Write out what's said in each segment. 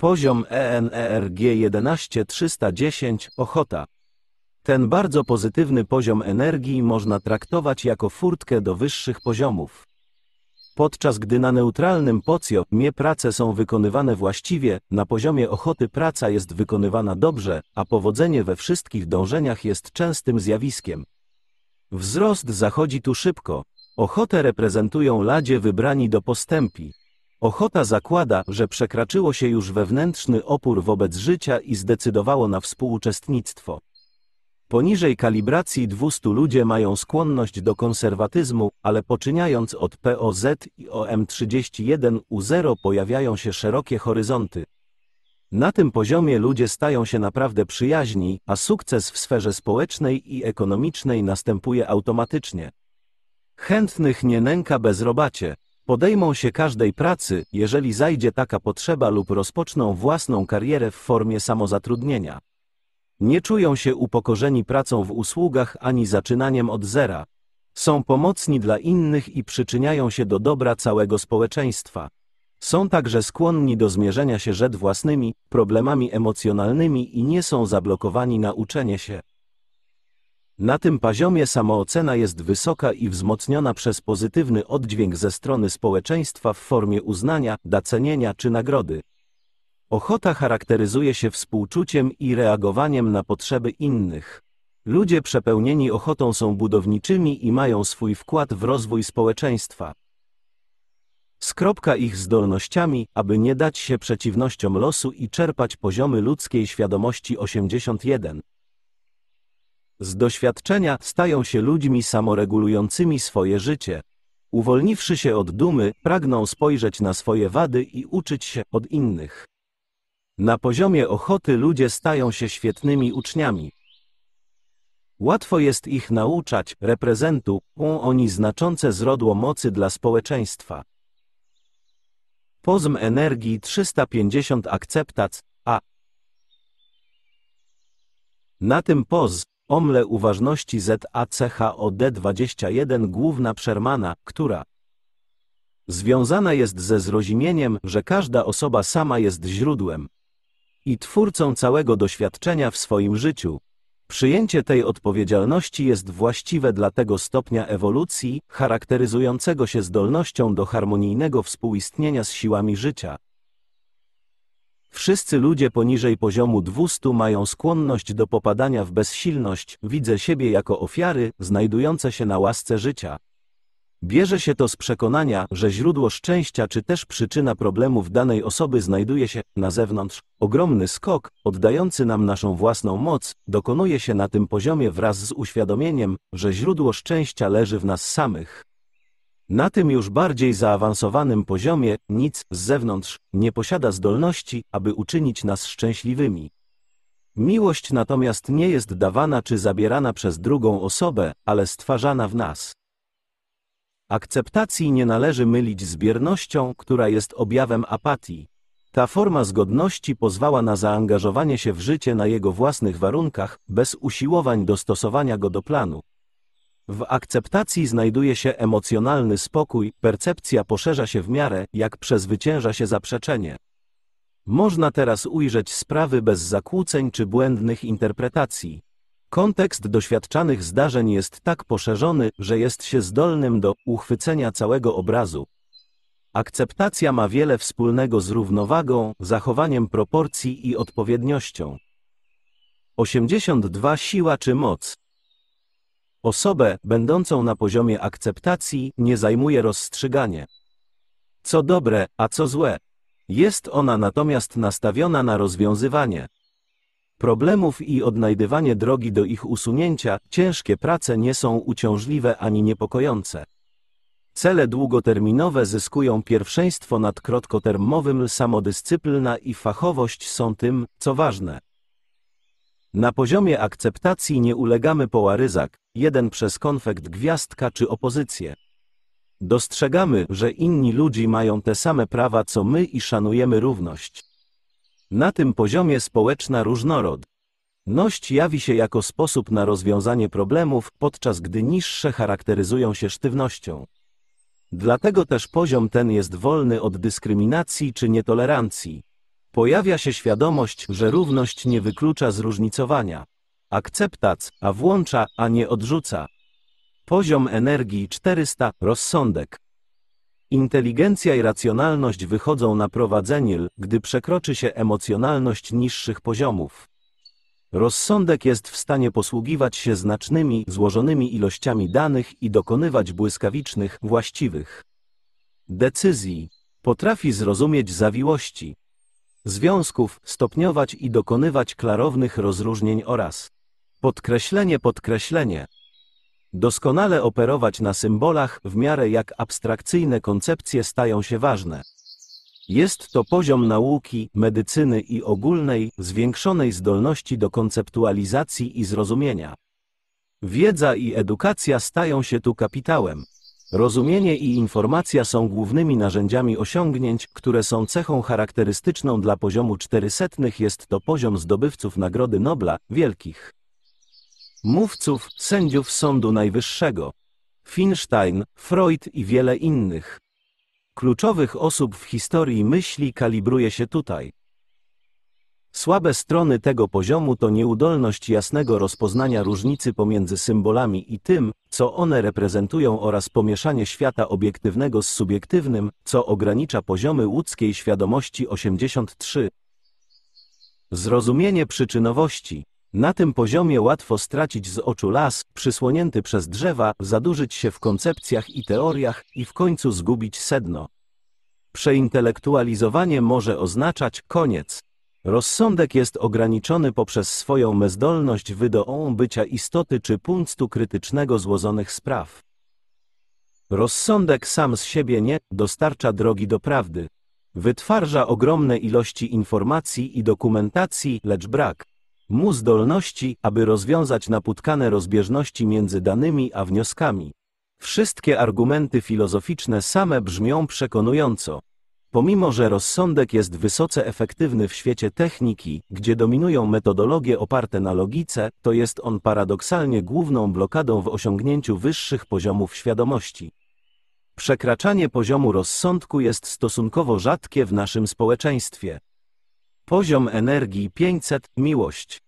Poziom e e ENERG 11310 Ochota. Ten bardzo pozytywny poziom energii można traktować jako furtkę do wyższych poziomów. Podczas gdy na neutralnym pocjo prace są wykonywane właściwie, na poziomie ochoty praca jest wykonywana dobrze, a powodzenie we wszystkich dążeniach jest częstym zjawiskiem. Wzrost zachodzi tu szybko. Ochotę reprezentują ladzie wybrani do postępi, Ochota zakłada, że przekraczyło się już wewnętrzny opór wobec życia i zdecydowało na współuczestnictwo. Poniżej kalibracji 200 ludzie mają skłonność do konserwatyzmu, ale poczyniając od POZ i OM31U0 pojawiają się szerokie horyzonty. Na tym poziomie ludzie stają się naprawdę przyjaźni, a sukces w sferze społecznej i ekonomicznej następuje automatycznie. Chętnych nie nęka bezrobacie. Podejmą się każdej pracy, jeżeli zajdzie taka potrzeba lub rozpoczną własną karierę w formie samozatrudnienia. Nie czują się upokorzeni pracą w usługach ani zaczynaniem od zera. Są pomocni dla innych i przyczyniają się do dobra całego społeczeństwa. Są także skłonni do zmierzenia się rzecz własnymi problemami emocjonalnymi i nie są zablokowani na uczenie się. Na tym poziomie samoocena jest wysoka i wzmocniona przez pozytywny oddźwięk ze strony społeczeństwa w formie uznania, docenienia czy nagrody. Ochota charakteryzuje się współczuciem i reagowaniem na potrzeby innych. Ludzie przepełnieni ochotą są budowniczymi i mają swój wkład w rozwój społeczeństwa. Skropka ich zdolnościami, aby nie dać się przeciwnościom losu i czerpać poziomy ludzkiej świadomości 81. Z doświadczenia stają się ludźmi samoregulującymi swoje życie. Uwolniwszy się od dumy, pragną spojrzeć na swoje wady i uczyć się od innych. Na poziomie ochoty ludzie stają się świetnymi uczniami. Łatwo jest ich nauczać, reprezentują oni znaczące zrodło mocy dla społeczeństwa. Pozm energii 350 akceptac, a na tym poz Omle uważności ZACHOD21 główna Przermana, która związana jest ze zrozumieniem, że każda osoba sama jest źródłem i twórcą całego doświadczenia w swoim życiu. Przyjęcie tej odpowiedzialności jest właściwe dla tego stopnia ewolucji, charakteryzującego się zdolnością do harmonijnego współistnienia z siłami życia. Wszyscy ludzie poniżej poziomu 200 mają skłonność do popadania w bezsilność, widzę siebie jako ofiary, znajdujące się na łasce życia. Bierze się to z przekonania, że źródło szczęścia czy też przyczyna problemów danej osoby znajduje się na zewnątrz. Ogromny skok, oddający nam naszą własną moc, dokonuje się na tym poziomie wraz z uświadomieniem, że źródło szczęścia leży w nas samych. Na tym już bardziej zaawansowanym poziomie nic z zewnątrz nie posiada zdolności, aby uczynić nas szczęśliwymi. Miłość natomiast nie jest dawana czy zabierana przez drugą osobę, ale stwarzana w nas. Akceptacji nie należy mylić z biernością, która jest objawem apatii. Ta forma zgodności pozwala na zaangażowanie się w życie na jego własnych warunkach, bez usiłowań dostosowania go do planu. W akceptacji znajduje się emocjonalny spokój, percepcja poszerza się w miarę, jak przezwycięża się zaprzeczenie. Można teraz ujrzeć sprawy bez zakłóceń czy błędnych interpretacji. Kontekst doświadczanych zdarzeń jest tak poszerzony, że jest się zdolnym do uchwycenia całego obrazu. Akceptacja ma wiele wspólnego z równowagą, zachowaniem proporcji i odpowiedniością. 82 Siła czy moc Osobę, będącą na poziomie akceptacji, nie zajmuje rozstrzyganie. Co dobre, a co złe. Jest ona natomiast nastawiona na rozwiązywanie problemów i odnajdywanie drogi do ich usunięcia, ciężkie prace nie są uciążliwe ani niepokojące. Cele długoterminowe zyskują pierwszeństwo nad krótkotermowym, samodyscyplina i fachowość są tym, co ważne. Na poziomie akceptacji nie ulegamy połaryzak, jeden przez konfekt gwiazdka czy opozycję. Dostrzegamy, że inni ludzi mają te same prawa co my i szanujemy równość. Na tym poziomie społeczna różnorodność Ność jawi się jako sposób na rozwiązanie problemów, podczas gdy niższe charakteryzują się sztywnością. Dlatego też poziom ten jest wolny od dyskryminacji czy nietolerancji. Pojawia się świadomość, że równość nie wyklucza zróżnicowania akceptac, a włącza, a nie odrzuca. Poziom energii 400, rozsądek. Inteligencja i racjonalność wychodzą na prowadzenie, gdy przekroczy się emocjonalność niższych poziomów. Rozsądek jest w stanie posługiwać się znacznymi, złożonymi ilościami danych i dokonywać błyskawicznych, właściwych decyzji. Potrafi zrozumieć zawiłości związków, stopniować i dokonywać klarownych rozróżnień oraz Podkreślenie, podkreślenie. Doskonale operować na symbolach, w miarę jak abstrakcyjne koncepcje stają się ważne. Jest to poziom nauki, medycyny i ogólnej, zwiększonej zdolności do konceptualizacji i zrozumienia. Wiedza i edukacja stają się tu kapitałem. Rozumienie i informacja są głównymi narzędziami osiągnięć, które są cechą charakterystyczną dla poziomu 400. Jest to poziom zdobywców Nagrody Nobla, wielkich mówców, sędziów Sądu Najwyższego, Finstein, Freud i wiele innych. Kluczowych osób w historii myśli kalibruje się tutaj. Słabe strony tego poziomu to nieudolność jasnego rozpoznania różnicy pomiędzy symbolami i tym, co one reprezentują oraz pomieszanie świata obiektywnego z subiektywnym, co ogranicza poziomy łódzkiej świadomości 83. Zrozumienie przyczynowości na tym poziomie łatwo stracić z oczu las, przysłonięty przez drzewa, zadurzyć się w koncepcjach i teoriach i w końcu zgubić sedno. Przeintelektualizowanie może oznaczać koniec. Rozsądek jest ograniczony poprzez swoją mezdolność wydoą bycia istoty czy punktu krytycznego złożonych spraw. Rozsądek sam z siebie nie dostarcza drogi do prawdy. Wytwarza ogromne ilości informacji i dokumentacji, lecz brak mu zdolności, aby rozwiązać napotkane rozbieżności między danymi a wnioskami. Wszystkie argumenty filozoficzne same brzmią przekonująco. Pomimo, że rozsądek jest wysoce efektywny w świecie techniki, gdzie dominują metodologie oparte na logice, to jest on paradoksalnie główną blokadą w osiągnięciu wyższych poziomów świadomości. Przekraczanie poziomu rozsądku jest stosunkowo rzadkie w naszym społeczeństwie. Poziom energii 500 miłość.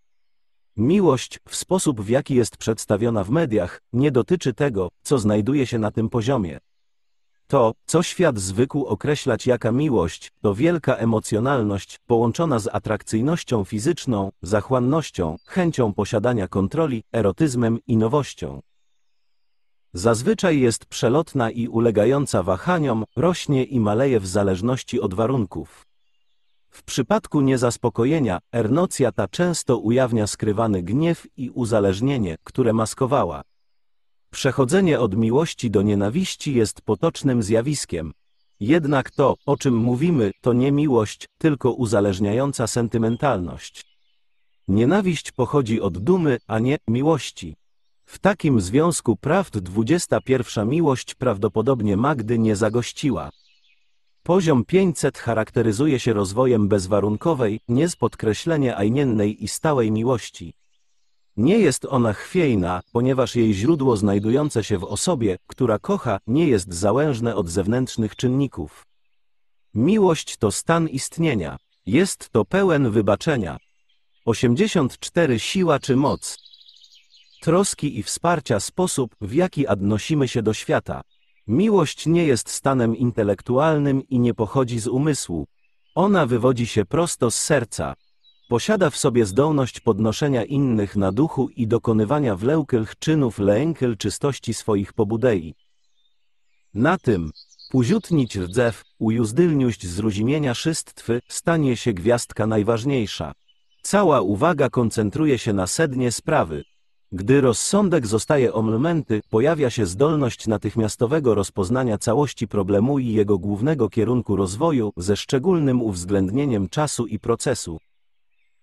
Miłość, w sposób w jaki jest przedstawiona w mediach, nie dotyczy tego, co znajduje się na tym poziomie. To, co świat zwykł określać jaka miłość, to wielka emocjonalność, połączona z atrakcyjnością fizyczną, zachłannością, chęcią posiadania kontroli, erotyzmem i nowością. Zazwyczaj jest przelotna i ulegająca wahaniom, rośnie i maleje w zależności od warunków. W przypadku niezaspokojenia, ernocja ta często ujawnia skrywany gniew i uzależnienie, które maskowała. Przechodzenie od miłości do nienawiści jest potocznym zjawiskiem. Jednak to, o czym mówimy, to nie miłość, tylko uzależniająca sentymentalność. Nienawiść pochodzi od dumy, a nie miłości. W takim związku prawd 21 miłość prawdopodobnie Magdy nie zagościła. Poziom 500 charakteryzuje się rozwojem bezwarunkowej, nie z podkreślenia ajmiennej i stałej miłości. Nie jest ona chwiejna, ponieważ jej źródło znajdujące się w osobie, która kocha, nie jest zależne od zewnętrznych czynników. Miłość to stan istnienia. Jest to pełen wybaczenia. 84 Siła czy moc. Troski i wsparcia sposób, w jaki odnosimy się do świata. Miłość nie jest stanem intelektualnym i nie pochodzi z umysłu. Ona wywodzi się prosto z serca. Posiada w sobie zdolność podnoszenia innych na duchu i dokonywania wlełkych czynów lękyl czystości swoich pobudei. Na tym, puziutnić rdzew, ujuzdylniuść zrozumienia szystwy, stanie się gwiazdka najważniejsza. Cała uwaga koncentruje się na sednie sprawy. Gdy rozsądek zostaje omylmenty, pojawia się zdolność natychmiastowego rozpoznania całości problemu i jego głównego kierunku rozwoju, ze szczególnym uwzględnieniem czasu i procesu.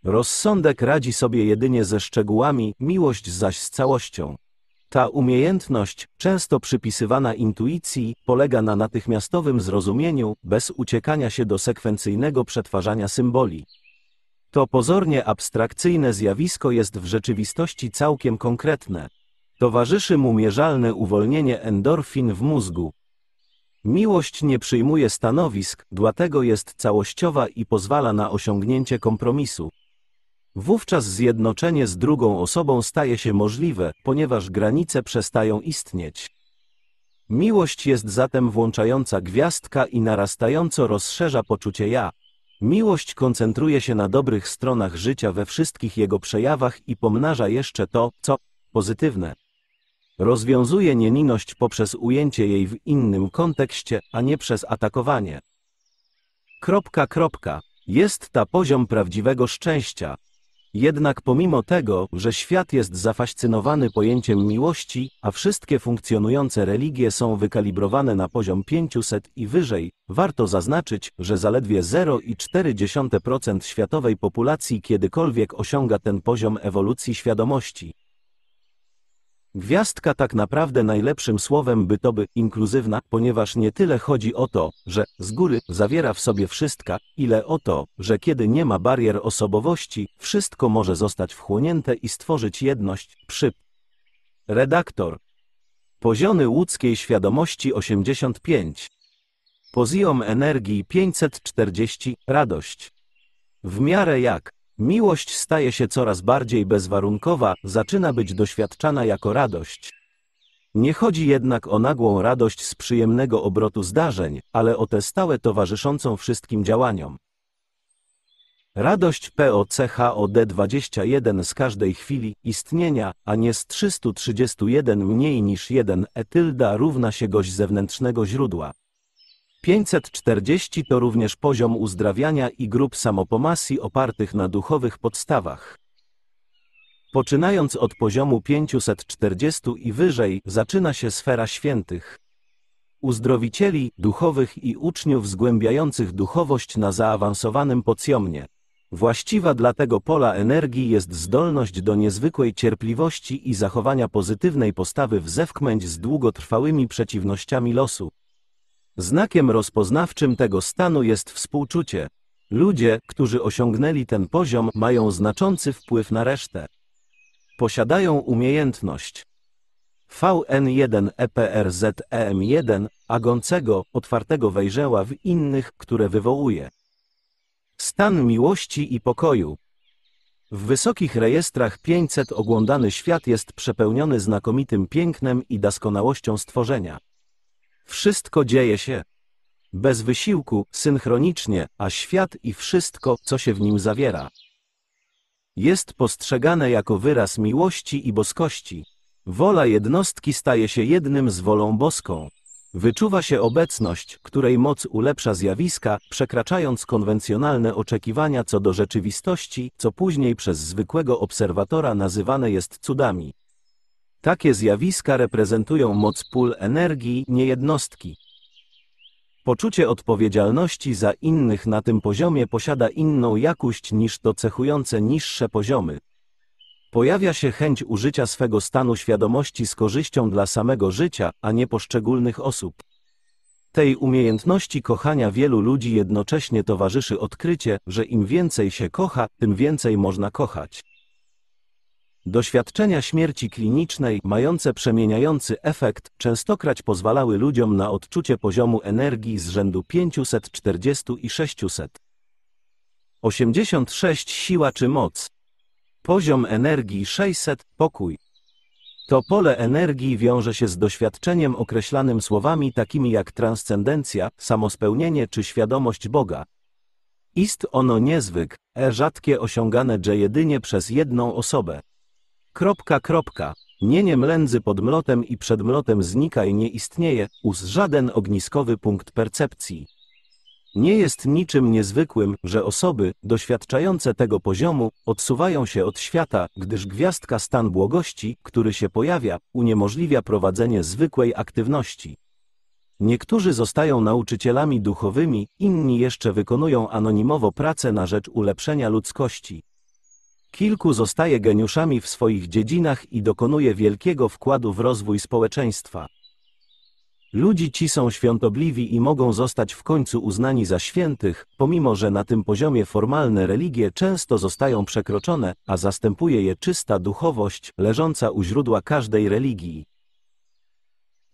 Rozsądek radzi sobie jedynie ze szczegółami, miłość zaś z całością. Ta umiejętność, często przypisywana intuicji, polega na natychmiastowym zrozumieniu, bez uciekania się do sekwencyjnego przetwarzania symboli. To pozornie abstrakcyjne zjawisko jest w rzeczywistości całkiem konkretne. Towarzyszy mu mierzalne uwolnienie endorfin w mózgu. Miłość nie przyjmuje stanowisk, dlatego jest całościowa i pozwala na osiągnięcie kompromisu. Wówczas zjednoczenie z drugą osobą staje się możliwe, ponieważ granice przestają istnieć. Miłość jest zatem włączająca gwiazdka i narastająco rozszerza poczucie ja. Miłość koncentruje się na dobrych stronach życia we wszystkich jego przejawach i pomnaża jeszcze to, co pozytywne. Rozwiązuje nieniność poprzez ujęcie jej w innym kontekście, a nie przez atakowanie. Kropka, kropka. Jest ta poziom prawdziwego szczęścia, jednak pomimo tego, że świat jest zafascynowany pojęciem miłości, a wszystkie funkcjonujące religie są wykalibrowane na poziom 500 i wyżej, warto zaznaczyć, że zaledwie 0,4% światowej populacji kiedykolwiek osiąga ten poziom ewolucji świadomości. Gwiazdka tak naprawdę najlepszym słowem by to by inkluzywna, ponieważ nie tyle chodzi o to, że z góry zawiera w sobie wszystko, ile o to, że kiedy nie ma barier osobowości, wszystko może zostać wchłonięte i stworzyć jedność. Przyp. Redaktor. Poziony łódzkiej świadomości 85. Poziom energii 540. Radość. W miarę jak Miłość staje się coraz bardziej bezwarunkowa, zaczyna być doświadczana jako radość. Nie chodzi jednak o nagłą radość z przyjemnego obrotu zdarzeń, ale o tę stałe towarzyszącą wszystkim działaniom. Radość POCHOD21 z każdej chwili istnienia, a nie z 331 mniej niż 1 etylda równa się gość zewnętrznego źródła. 540 to również poziom uzdrawiania i grup samopomasji opartych na duchowych podstawach. Poczynając od poziomu 540 i wyżej, zaczyna się sfera świętych. Uzdrowicieli, duchowych i uczniów zgłębiających duchowość na zaawansowanym pocjomnie. Właściwa dla tego pola energii jest zdolność do niezwykłej cierpliwości i zachowania pozytywnej postawy w zewkmęć z długotrwałymi przeciwnościami losu. Znakiem rozpoznawczym tego stanu jest współczucie. Ludzie, którzy osiągnęli ten poziom, mają znaczący wpływ na resztę. Posiadają umiejętność VN1EPRZEM1, e agącego, otwartego wejrzeła w innych, które wywołuje. Stan miłości i pokoju. W wysokich rejestrach 500 oglądany świat jest przepełniony znakomitym pięknem i doskonałością stworzenia. Wszystko dzieje się bez wysiłku, synchronicznie, a świat i wszystko, co się w nim zawiera, jest postrzegane jako wyraz miłości i boskości. Wola jednostki staje się jednym z wolą boską. Wyczuwa się obecność, której moc ulepsza zjawiska, przekraczając konwencjonalne oczekiwania co do rzeczywistości, co później przez zwykłego obserwatora nazywane jest cudami. Takie zjawiska reprezentują moc pól energii, nie jednostki. Poczucie odpowiedzialności za innych na tym poziomie posiada inną jakość niż to cechujące niższe poziomy. Pojawia się chęć użycia swego stanu świadomości z korzyścią dla samego życia, a nie poszczególnych osób. Tej umiejętności kochania wielu ludzi jednocześnie towarzyszy odkrycie, że im więcej się kocha, tym więcej można kochać. Doświadczenia śmierci klinicznej, mające przemieniający efekt, częstokroć pozwalały ludziom na odczucie poziomu energii z rzędu 540 i 600. 86 siła czy moc. Poziom energii 600 pokój. To pole energii wiąże się z doświadczeniem określanym słowami takimi jak transcendencja, samospełnienie czy świadomość Boga. Ist ono niezwyk, e rzadkie osiągane że jedynie przez jedną osobę. Kropka, kropka. Nienie mlędzy pod mlotem i przed mlotem znika i nie istnieje, us żaden ogniskowy punkt percepcji. Nie jest niczym niezwykłym, że osoby, doświadczające tego poziomu, odsuwają się od świata, gdyż gwiazdka stan błogości, który się pojawia, uniemożliwia prowadzenie zwykłej aktywności. Niektórzy zostają nauczycielami duchowymi, inni jeszcze wykonują anonimowo pracę na rzecz ulepszenia ludzkości. Kilku zostaje geniuszami w swoich dziedzinach i dokonuje wielkiego wkładu w rozwój społeczeństwa. Ludzi ci są świątobliwi i mogą zostać w końcu uznani za świętych, pomimo że na tym poziomie formalne religie często zostają przekroczone, a zastępuje je czysta duchowość, leżąca u źródła każdej religii.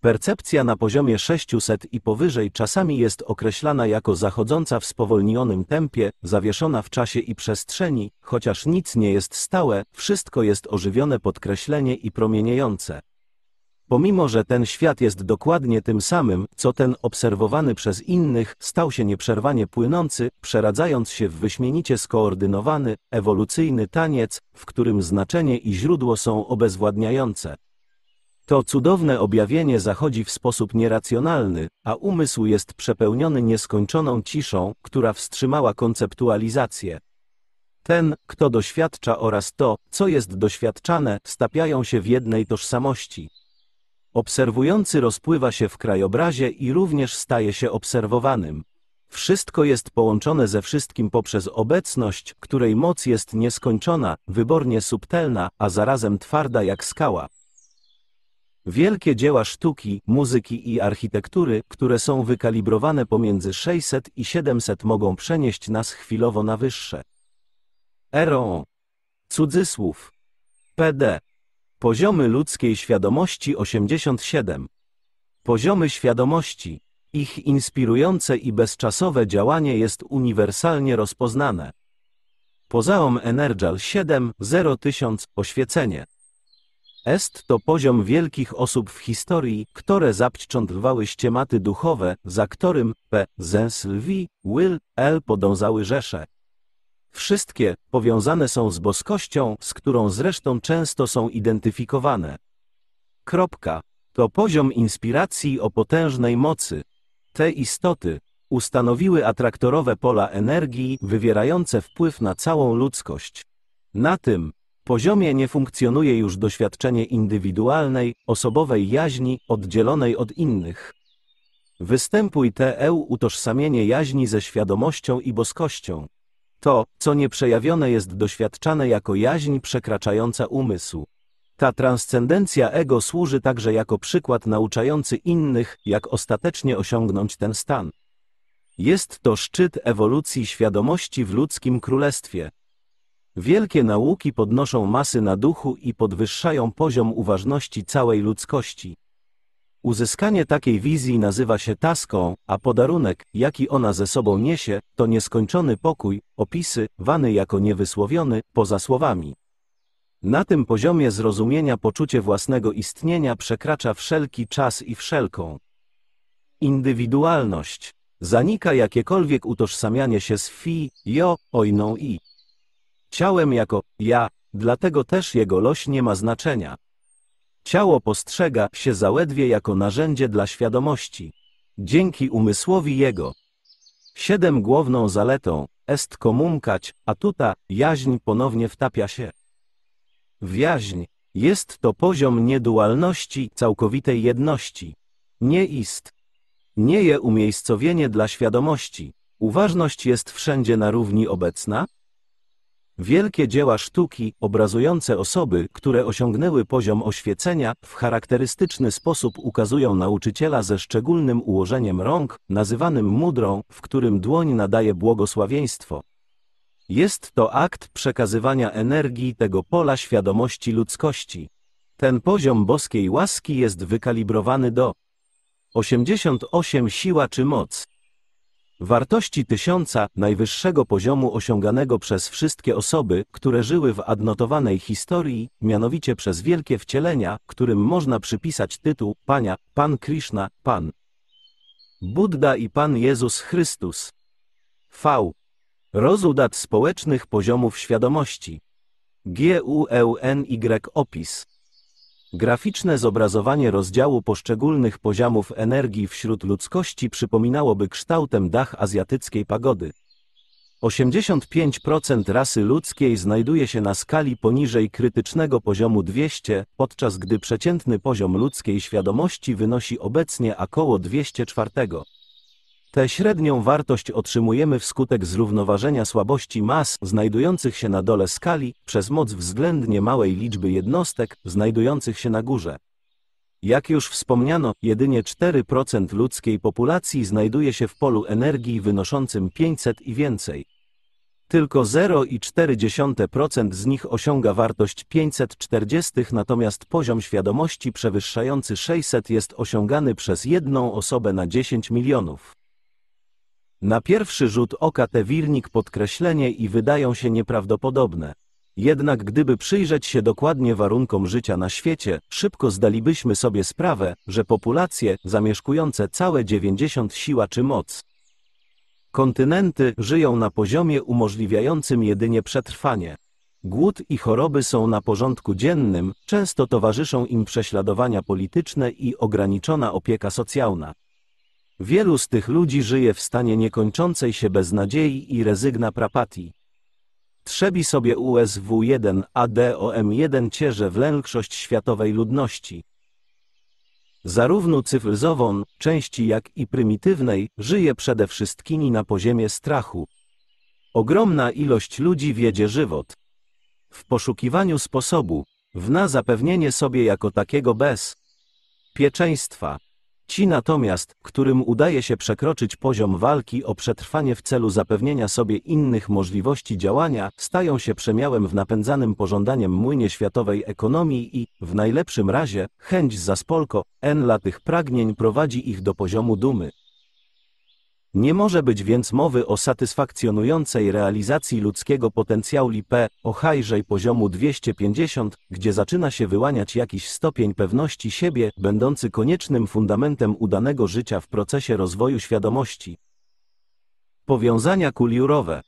Percepcja na poziomie 600 i powyżej czasami jest określana jako zachodząca w spowolnionym tempie, zawieszona w czasie i przestrzeni, chociaż nic nie jest stałe, wszystko jest ożywione podkreślenie i promieniejące. Pomimo, że ten świat jest dokładnie tym samym, co ten obserwowany przez innych, stał się nieprzerwanie płynący, przeradzając się w wyśmienicie skoordynowany, ewolucyjny taniec, w którym znaczenie i źródło są obezwładniające. To cudowne objawienie zachodzi w sposób nieracjonalny, a umysł jest przepełniony nieskończoną ciszą, która wstrzymała konceptualizację. Ten, kto doświadcza oraz to, co jest doświadczane, stapiają się w jednej tożsamości. Obserwujący rozpływa się w krajobrazie i również staje się obserwowanym. Wszystko jest połączone ze wszystkim poprzez obecność, której moc jest nieskończona, wybornie subtelna, a zarazem twarda jak skała. Wielkie dzieła sztuki, muzyki i architektury, które są wykalibrowane pomiędzy 600 i 700 mogą przenieść nas chwilowo na wyższe. Ero. Cudzysłów. PD. Poziomy ludzkiej świadomości 87. Poziomy świadomości. Ich inspirujące i bezczasowe działanie jest uniwersalnie rozpoznane. Pozaom Energial 7.010 Oświecenie Est to poziom wielkich osób w historii, które zapczątkowały ściematy duchowe, za którym P. Zens lwi, Will, L. podążały rzesze. Wszystkie powiązane są z boskością, z którą zresztą często są identyfikowane. Kropka. To poziom inspiracji o potężnej mocy. Te istoty ustanowiły atraktorowe pola energii wywierające wpływ na całą ludzkość. Na tym poziomie nie funkcjonuje już doświadczenie indywidualnej, osobowej jaźni, oddzielonej od innych. Występuj te e utożsamienie jaźni ze świadomością i boskością. To, co nieprzejawione jest doświadczane jako jaźń przekraczająca umysł. Ta transcendencja ego służy także jako przykład nauczający innych, jak ostatecznie osiągnąć ten stan. Jest to szczyt ewolucji świadomości w ludzkim królestwie, Wielkie nauki podnoszą masy na duchu i podwyższają poziom uważności całej ludzkości. Uzyskanie takiej wizji nazywa się taską, a podarunek, jaki ona ze sobą niesie, to nieskończony pokój, opisy, wany jako niewysłowiony, poza słowami. Na tym poziomie zrozumienia poczucie własnego istnienia przekracza wszelki czas i wszelką indywidualność. Zanika jakiekolwiek utożsamianie się z fi, jo, ojną i ciałem jako ja, dlatego też jego loś nie ma znaczenia. Ciało postrzega się zaledwie jako narzędzie dla świadomości. Dzięki umysłowi jego. Siedem główną zaletą est komunkać, a tuta jaźń ponownie wtapia się. W jaźń jest to poziom niedualności, całkowitej jedności. Nie ist. Nie je umiejscowienie dla świadomości. Uważność jest wszędzie na równi obecna, Wielkie dzieła sztuki, obrazujące osoby, które osiągnęły poziom oświecenia, w charakterystyczny sposób ukazują nauczyciela ze szczególnym ułożeniem rąk, nazywanym mudrą, w którym dłoń nadaje błogosławieństwo. Jest to akt przekazywania energii tego pola świadomości ludzkości. Ten poziom boskiej łaski jest wykalibrowany do 88 siła czy moc. Wartości tysiąca, najwyższego poziomu osiąganego przez wszystkie osoby, które żyły w adnotowanej historii, mianowicie przez wielkie wcielenia, którym można przypisać tytuł Pania, Pan Krishna, Pan Buddha i Pan Jezus Chrystus. V. Rozudat społecznych poziomów świadomości. E y opis Graficzne zobrazowanie rozdziału poszczególnych poziomów energii wśród ludzkości przypominałoby kształtem dach azjatyckiej pagody. 85% rasy ludzkiej znajduje się na skali poniżej krytycznego poziomu 200, podczas gdy przeciętny poziom ludzkiej świadomości wynosi obecnie około 204. Tę średnią wartość otrzymujemy wskutek zrównoważenia słabości mas znajdujących się na dole skali przez moc względnie małej liczby jednostek znajdujących się na górze. Jak już wspomniano, jedynie 4% ludzkiej populacji znajduje się w polu energii wynoszącym 500 i więcej. Tylko 0,4% z nich osiąga wartość 540, natomiast poziom świadomości przewyższający 600 jest osiągany przez jedną osobę na 10 milionów. Na pierwszy rzut oka te wirnik podkreślenie i wydają się nieprawdopodobne. Jednak gdyby przyjrzeć się dokładnie warunkom życia na świecie, szybko zdalibyśmy sobie sprawę, że populacje, zamieszkujące całe 90 siła czy moc, kontynenty, żyją na poziomie umożliwiającym jedynie przetrwanie. Głód i choroby są na porządku dziennym, często towarzyszą im prześladowania polityczne i ograniczona opieka socjalna. Wielu z tych ludzi żyje w stanie niekończącej się beznadziei i rezygna prapatii. Trzebi sobie USW-1 ADOM-1 cierze w lększość światowej ludności. Zarówno cyfryzową, części jak i prymitywnej, żyje przede wszystkim na poziomie strachu. Ogromna ilość ludzi wiedzie żywot. W poszukiwaniu sposobu, w na zapewnienie sobie jako takiego bez pieczeństwa. Ci natomiast, którym udaje się przekroczyć poziom walki o przetrwanie w celu zapewnienia sobie innych możliwości działania, stają się przemiałem w napędzanym pożądaniem młynie światowej ekonomii i, w najlepszym razie, chęć za spolko, n latych tych pragnień prowadzi ich do poziomu dumy. Nie może być więc mowy o satysfakcjonującej realizacji ludzkiego potencjału LIP, o hajżej poziomu 250, gdzie zaczyna się wyłaniać jakiś stopień pewności siebie, będący koniecznym fundamentem udanego życia w procesie rozwoju świadomości. Powiązania kuliurowe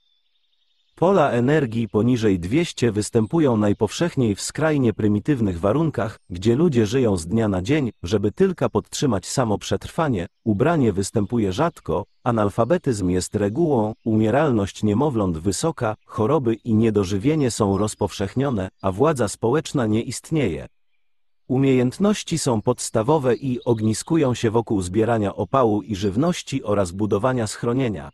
Pola energii poniżej 200 występują najpowszechniej w skrajnie prymitywnych warunkach, gdzie ludzie żyją z dnia na dzień, żeby tylko podtrzymać samo przetrwanie, ubranie występuje rzadko, analfabetyzm jest regułą, umieralność niemowląt wysoka, choroby i niedożywienie są rozpowszechnione, a władza społeczna nie istnieje. Umiejętności są podstawowe i ogniskują się wokół zbierania opału i żywności oraz budowania schronienia.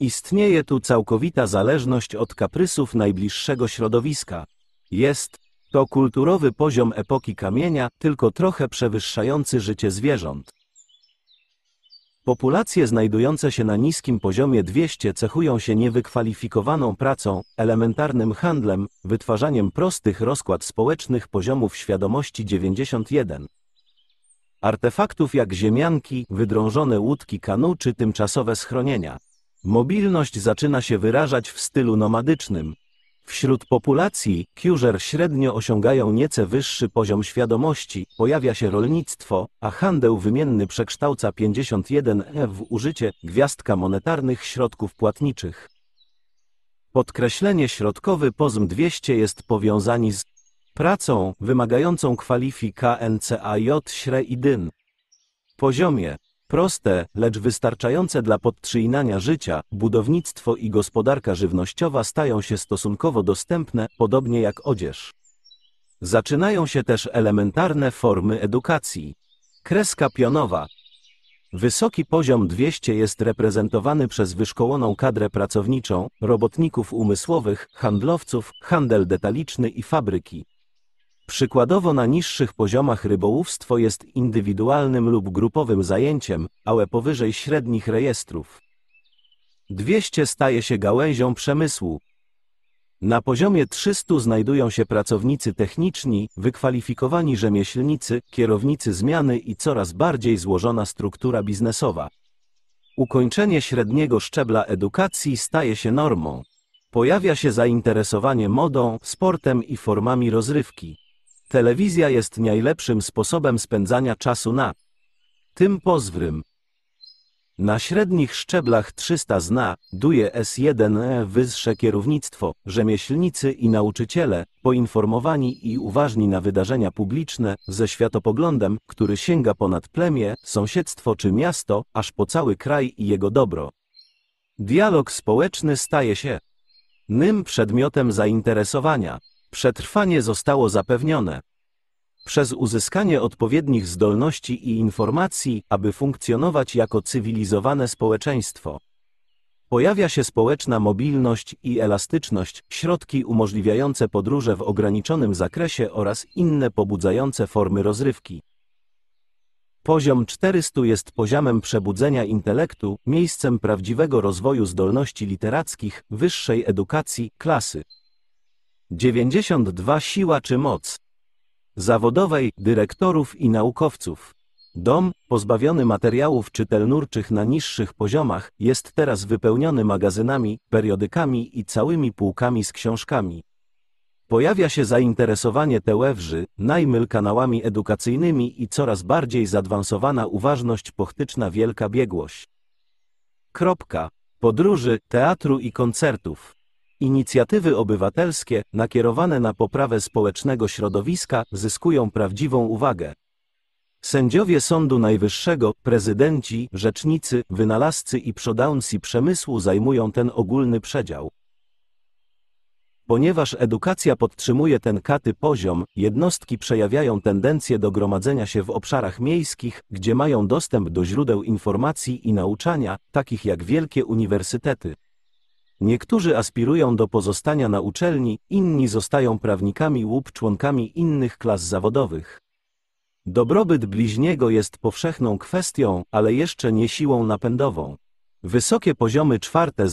Istnieje tu całkowita zależność od kaprysów najbliższego środowiska. Jest to kulturowy poziom epoki kamienia, tylko trochę przewyższający życie zwierząt. Populacje znajdujące się na niskim poziomie 200 cechują się niewykwalifikowaną pracą, elementarnym handlem, wytwarzaniem prostych rozkład społecznych poziomów świadomości 91. Artefaktów jak ziemianki, wydrążone łódki kanu czy tymczasowe schronienia. Mobilność zaczyna się wyrażać w stylu nomadycznym. Wśród populacji Kiużer średnio osiągają nieco wyższy poziom świadomości, pojawia się rolnictwo, a handel wymienny przekształca 51E w użycie gwiazdka monetarnych środków płatniczych. Podkreślenie środkowy pozm 200 jest powiązani z pracą wymagającą kwalifikacji KNCAJ, śre i dyn. Poziomie Proste, lecz wystarczające dla podtrzymania życia, budownictwo i gospodarka żywnościowa stają się stosunkowo dostępne, podobnie jak odzież. Zaczynają się też elementarne formy edukacji. Kreska pionowa. Wysoki poziom 200 jest reprezentowany przez wyszkoloną kadrę pracowniczą, robotników umysłowych, handlowców, handel detaliczny i fabryki. Przykładowo na niższych poziomach rybołówstwo jest indywidualnym lub grupowym zajęciem, ale powyżej średnich rejestrów. 200 staje się gałęzią przemysłu. Na poziomie 300 znajdują się pracownicy techniczni, wykwalifikowani rzemieślnicy, kierownicy zmiany i coraz bardziej złożona struktura biznesowa. Ukończenie średniego szczebla edukacji staje się normą. Pojawia się zainteresowanie modą, sportem i formami rozrywki. Telewizja jest najlepszym sposobem spędzania czasu na tym pozwrym. Na średnich szczeblach 300 zna, duje S1E wyższe kierownictwo, rzemieślnicy i nauczyciele, poinformowani i uważni na wydarzenia publiczne, ze światopoglądem, który sięga ponad plemię, sąsiedztwo czy miasto, aż po cały kraj i jego dobro. Dialog społeczny staje się nym przedmiotem zainteresowania. Przetrwanie zostało zapewnione. Przez uzyskanie odpowiednich zdolności i informacji, aby funkcjonować jako cywilizowane społeczeństwo. Pojawia się społeczna mobilność i elastyczność, środki umożliwiające podróże w ograniczonym zakresie oraz inne pobudzające formy rozrywki. Poziom 400 jest poziomem przebudzenia intelektu, miejscem prawdziwego rozwoju zdolności literackich, wyższej edukacji, klasy. 92 Siła czy moc zawodowej, dyrektorów i naukowców. Dom, pozbawiony materiałów czytelnurczych na niższych poziomach, jest teraz wypełniony magazynami, periodykami i całymi półkami z książkami. Pojawia się zainteresowanie tełewrzy, najmyl kanałami edukacyjnymi i coraz bardziej zaawansowana uważność pochtyczna wielka biegłość. Kropka. Podróży, teatru i koncertów. Inicjatywy obywatelskie, nakierowane na poprawę społecznego środowiska, zyskują prawdziwą uwagę. Sędziowie Sądu Najwyższego, prezydenci, rzecznicy, wynalazcy i przodałnsi przemysłu zajmują ten ogólny przedział. Ponieważ edukacja podtrzymuje ten katy poziom, jednostki przejawiają tendencję do gromadzenia się w obszarach miejskich, gdzie mają dostęp do źródeł informacji i nauczania, takich jak wielkie uniwersytety. Niektórzy aspirują do pozostania na uczelni, inni zostają prawnikami lub członkami innych klas zawodowych. Dobrobyt bliźniego jest powszechną kwestią, ale jeszcze nie siłą napędową. Wysokie poziomy czwarte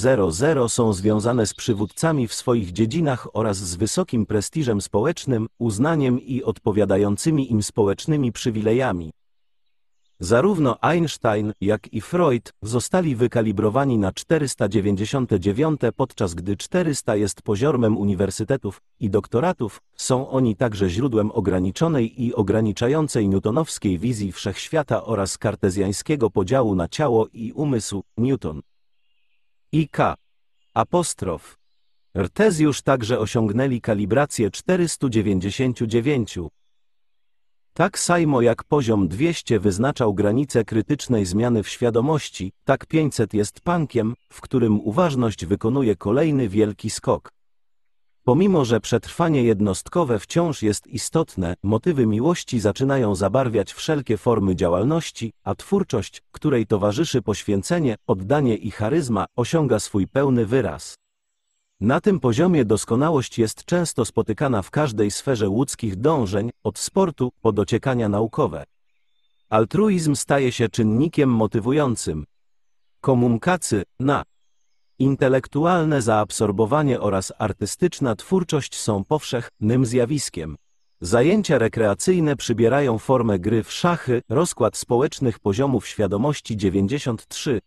są związane z przywódcami w swoich dziedzinach oraz z wysokim prestiżem społecznym, uznaniem i odpowiadającymi im społecznymi przywilejami. Zarówno Einstein, jak i Freud zostali wykalibrowani na 499, podczas gdy 400 jest poziomem uniwersytetów i doktoratów, są oni także źródłem ograniczonej i ograniczającej newtonowskiej wizji wszechświata oraz kartezjańskiego podziału na ciało i umysł, Newton. I K. Apostrof. Rtezjusz także osiągnęli kalibrację 499. Tak samo jak poziom 200 wyznaczał granicę krytycznej zmiany w świadomości, tak 500 jest pankiem, w którym uważność wykonuje kolejny wielki skok. Pomimo, że przetrwanie jednostkowe wciąż jest istotne, motywy miłości zaczynają zabarwiać wszelkie formy działalności, a twórczość, której towarzyszy poświęcenie, oddanie i charyzma, osiąga swój pełny wyraz. Na tym poziomie doskonałość jest często spotykana w każdej sferze łódzkich dążeń, od sportu po dociekania naukowe. Altruizm staje się czynnikiem motywującym. Komunikacy na intelektualne zaabsorbowanie oraz artystyczna twórczość są powszechnym zjawiskiem. Zajęcia rekreacyjne przybierają formę gry w szachy, rozkład społecznych poziomów świadomości 93.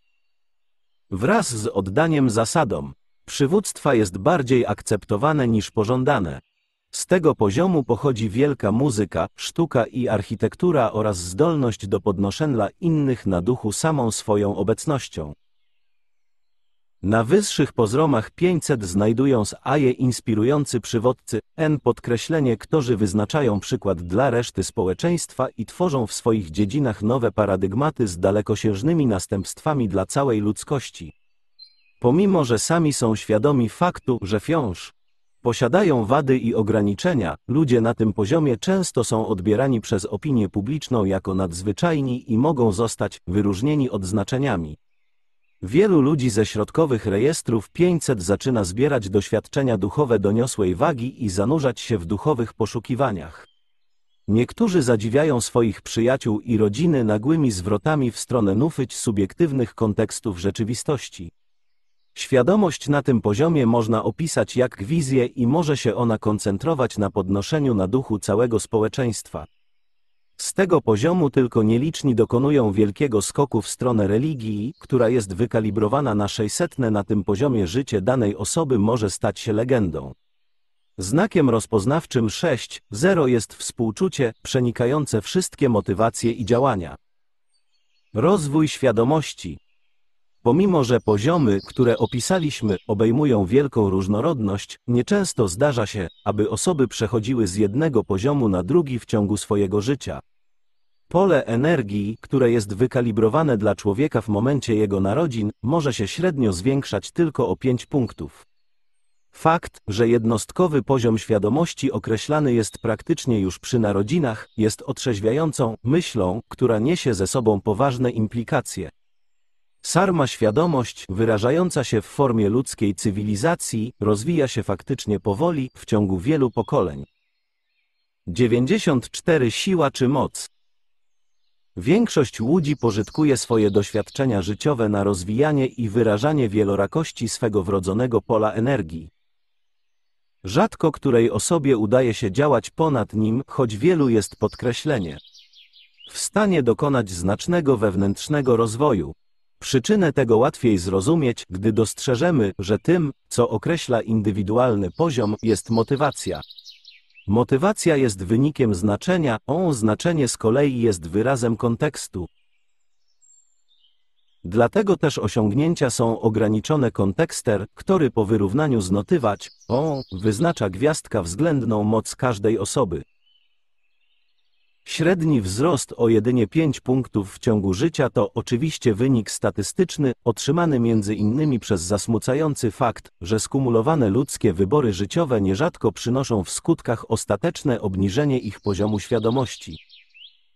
Wraz z oddaniem zasadom przywództwa jest bardziej akceptowane niż pożądane. Z tego poziomu pochodzi wielka muzyka, sztuka i architektura oraz zdolność do podnoszenia innych na duchu samą swoją obecnością. Na wyższych poziomach 500 znajdują z aje inspirujący przywódcy, n podkreślenie, którzy wyznaczają przykład dla reszty społeczeństwa i tworzą w swoich dziedzinach nowe paradygmaty z dalekosiężnymi następstwami dla całej ludzkości. Pomimo, że sami są świadomi faktu, że fiąż posiadają wady i ograniczenia, ludzie na tym poziomie często są odbierani przez opinię publiczną jako nadzwyczajni i mogą zostać wyróżnieni odznaczeniami. Wielu ludzi ze środkowych rejestrów 500 zaczyna zbierać doświadczenia duchowe doniosłej wagi i zanurzać się w duchowych poszukiwaniach. Niektórzy zadziwiają swoich przyjaciół i rodziny nagłymi zwrotami w stronę nufyć subiektywnych kontekstów rzeczywistości. Świadomość na tym poziomie można opisać jak wizję i może się ona koncentrować na podnoszeniu na duchu całego społeczeństwa. Z tego poziomu tylko nieliczni dokonują wielkiego skoku w stronę religii, która jest wykalibrowana na 600 na tym poziomie życie danej osoby może stać się legendą. Znakiem rozpoznawczym 6.0 jest współczucie, przenikające wszystkie motywacje i działania. Rozwój świadomości Pomimo, że poziomy, które opisaliśmy, obejmują wielką różnorodność, nieczęsto zdarza się, aby osoby przechodziły z jednego poziomu na drugi w ciągu swojego życia. Pole energii, które jest wykalibrowane dla człowieka w momencie jego narodzin, może się średnio zwiększać tylko o 5 punktów. Fakt, że jednostkowy poziom świadomości określany jest praktycznie już przy narodzinach, jest otrzeźwiającą myślą, która niesie ze sobą poważne implikacje. Sarma świadomość, wyrażająca się w formie ludzkiej cywilizacji, rozwija się faktycznie powoli, w ciągu wielu pokoleń. 94 Siła czy moc Większość ludzi pożytkuje swoje doświadczenia życiowe na rozwijanie i wyrażanie wielorakości swego wrodzonego pola energii. Rzadko której osobie udaje się działać ponad nim, choć wielu jest podkreślenie. W stanie dokonać znacznego wewnętrznego rozwoju, Przyczynę tego łatwiej zrozumieć, gdy dostrzeżemy, że tym, co określa indywidualny poziom, jest motywacja. Motywacja jest wynikiem znaczenia, o znaczenie z kolei jest wyrazem kontekstu. Dlatego też osiągnięcia są ograniczone kontekster, który po wyrównaniu z notywać, o, wyznacza gwiazdka względną moc każdej osoby. Średni wzrost o jedynie 5 punktów w ciągu życia to oczywiście wynik statystyczny, otrzymany między innymi przez zasmucający fakt, że skumulowane ludzkie wybory życiowe nierzadko przynoszą w skutkach ostateczne obniżenie ich poziomu świadomości.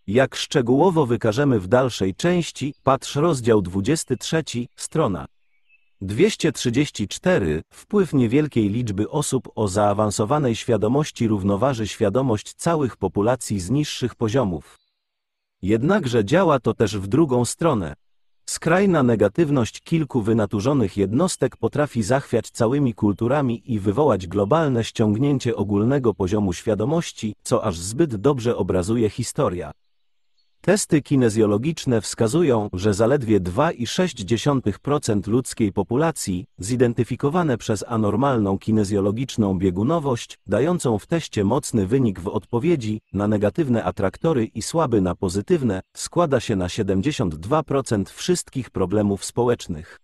Jak szczegółowo wykażemy w dalszej części, patrz rozdział 23, strona 234. Wpływ niewielkiej liczby osób o zaawansowanej świadomości równoważy świadomość całych populacji z niższych poziomów. Jednakże działa to też w drugą stronę. Skrajna negatywność kilku wynaturzonych jednostek potrafi zachwiać całymi kulturami i wywołać globalne ściągnięcie ogólnego poziomu świadomości, co aż zbyt dobrze obrazuje historia. Testy kinezjologiczne wskazują, że zaledwie 2,6% ludzkiej populacji, zidentyfikowane przez anormalną kinezjologiczną biegunowość, dającą w teście mocny wynik w odpowiedzi na negatywne atraktory i słaby na pozytywne, składa się na 72% wszystkich problemów społecznych.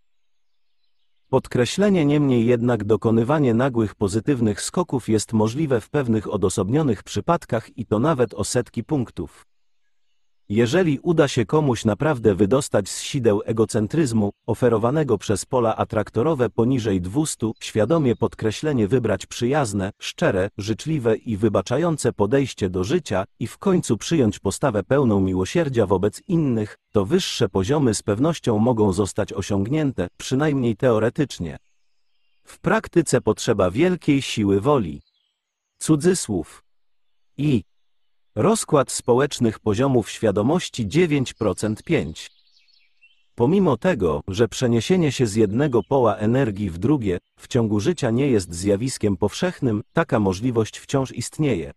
Podkreślenie niemniej jednak dokonywanie nagłych pozytywnych skoków jest możliwe w pewnych odosobnionych przypadkach i to nawet o setki punktów. Jeżeli uda się komuś naprawdę wydostać z sideł egocentryzmu, oferowanego przez pola atraktorowe poniżej 200, świadomie podkreślenie wybrać przyjazne, szczere, życzliwe i wybaczające podejście do życia i w końcu przyjąć postawę pełną miłosierdzia wobec innych, to wyższe poziomy z pewnością mogą zostać osiągnięte, przynajmniej teoretycznie. W praktyce potrzeba wielkiej siły woli. Cudzysłów. I Rozkład społecznych poziomów świadomości 9% 5. Pomimo tego, że przeniesienie się z jednego poła energii w drugie, w ciągu życia nie jest zjawiskiem powszechnym, taka możliwość wciąż istnieje.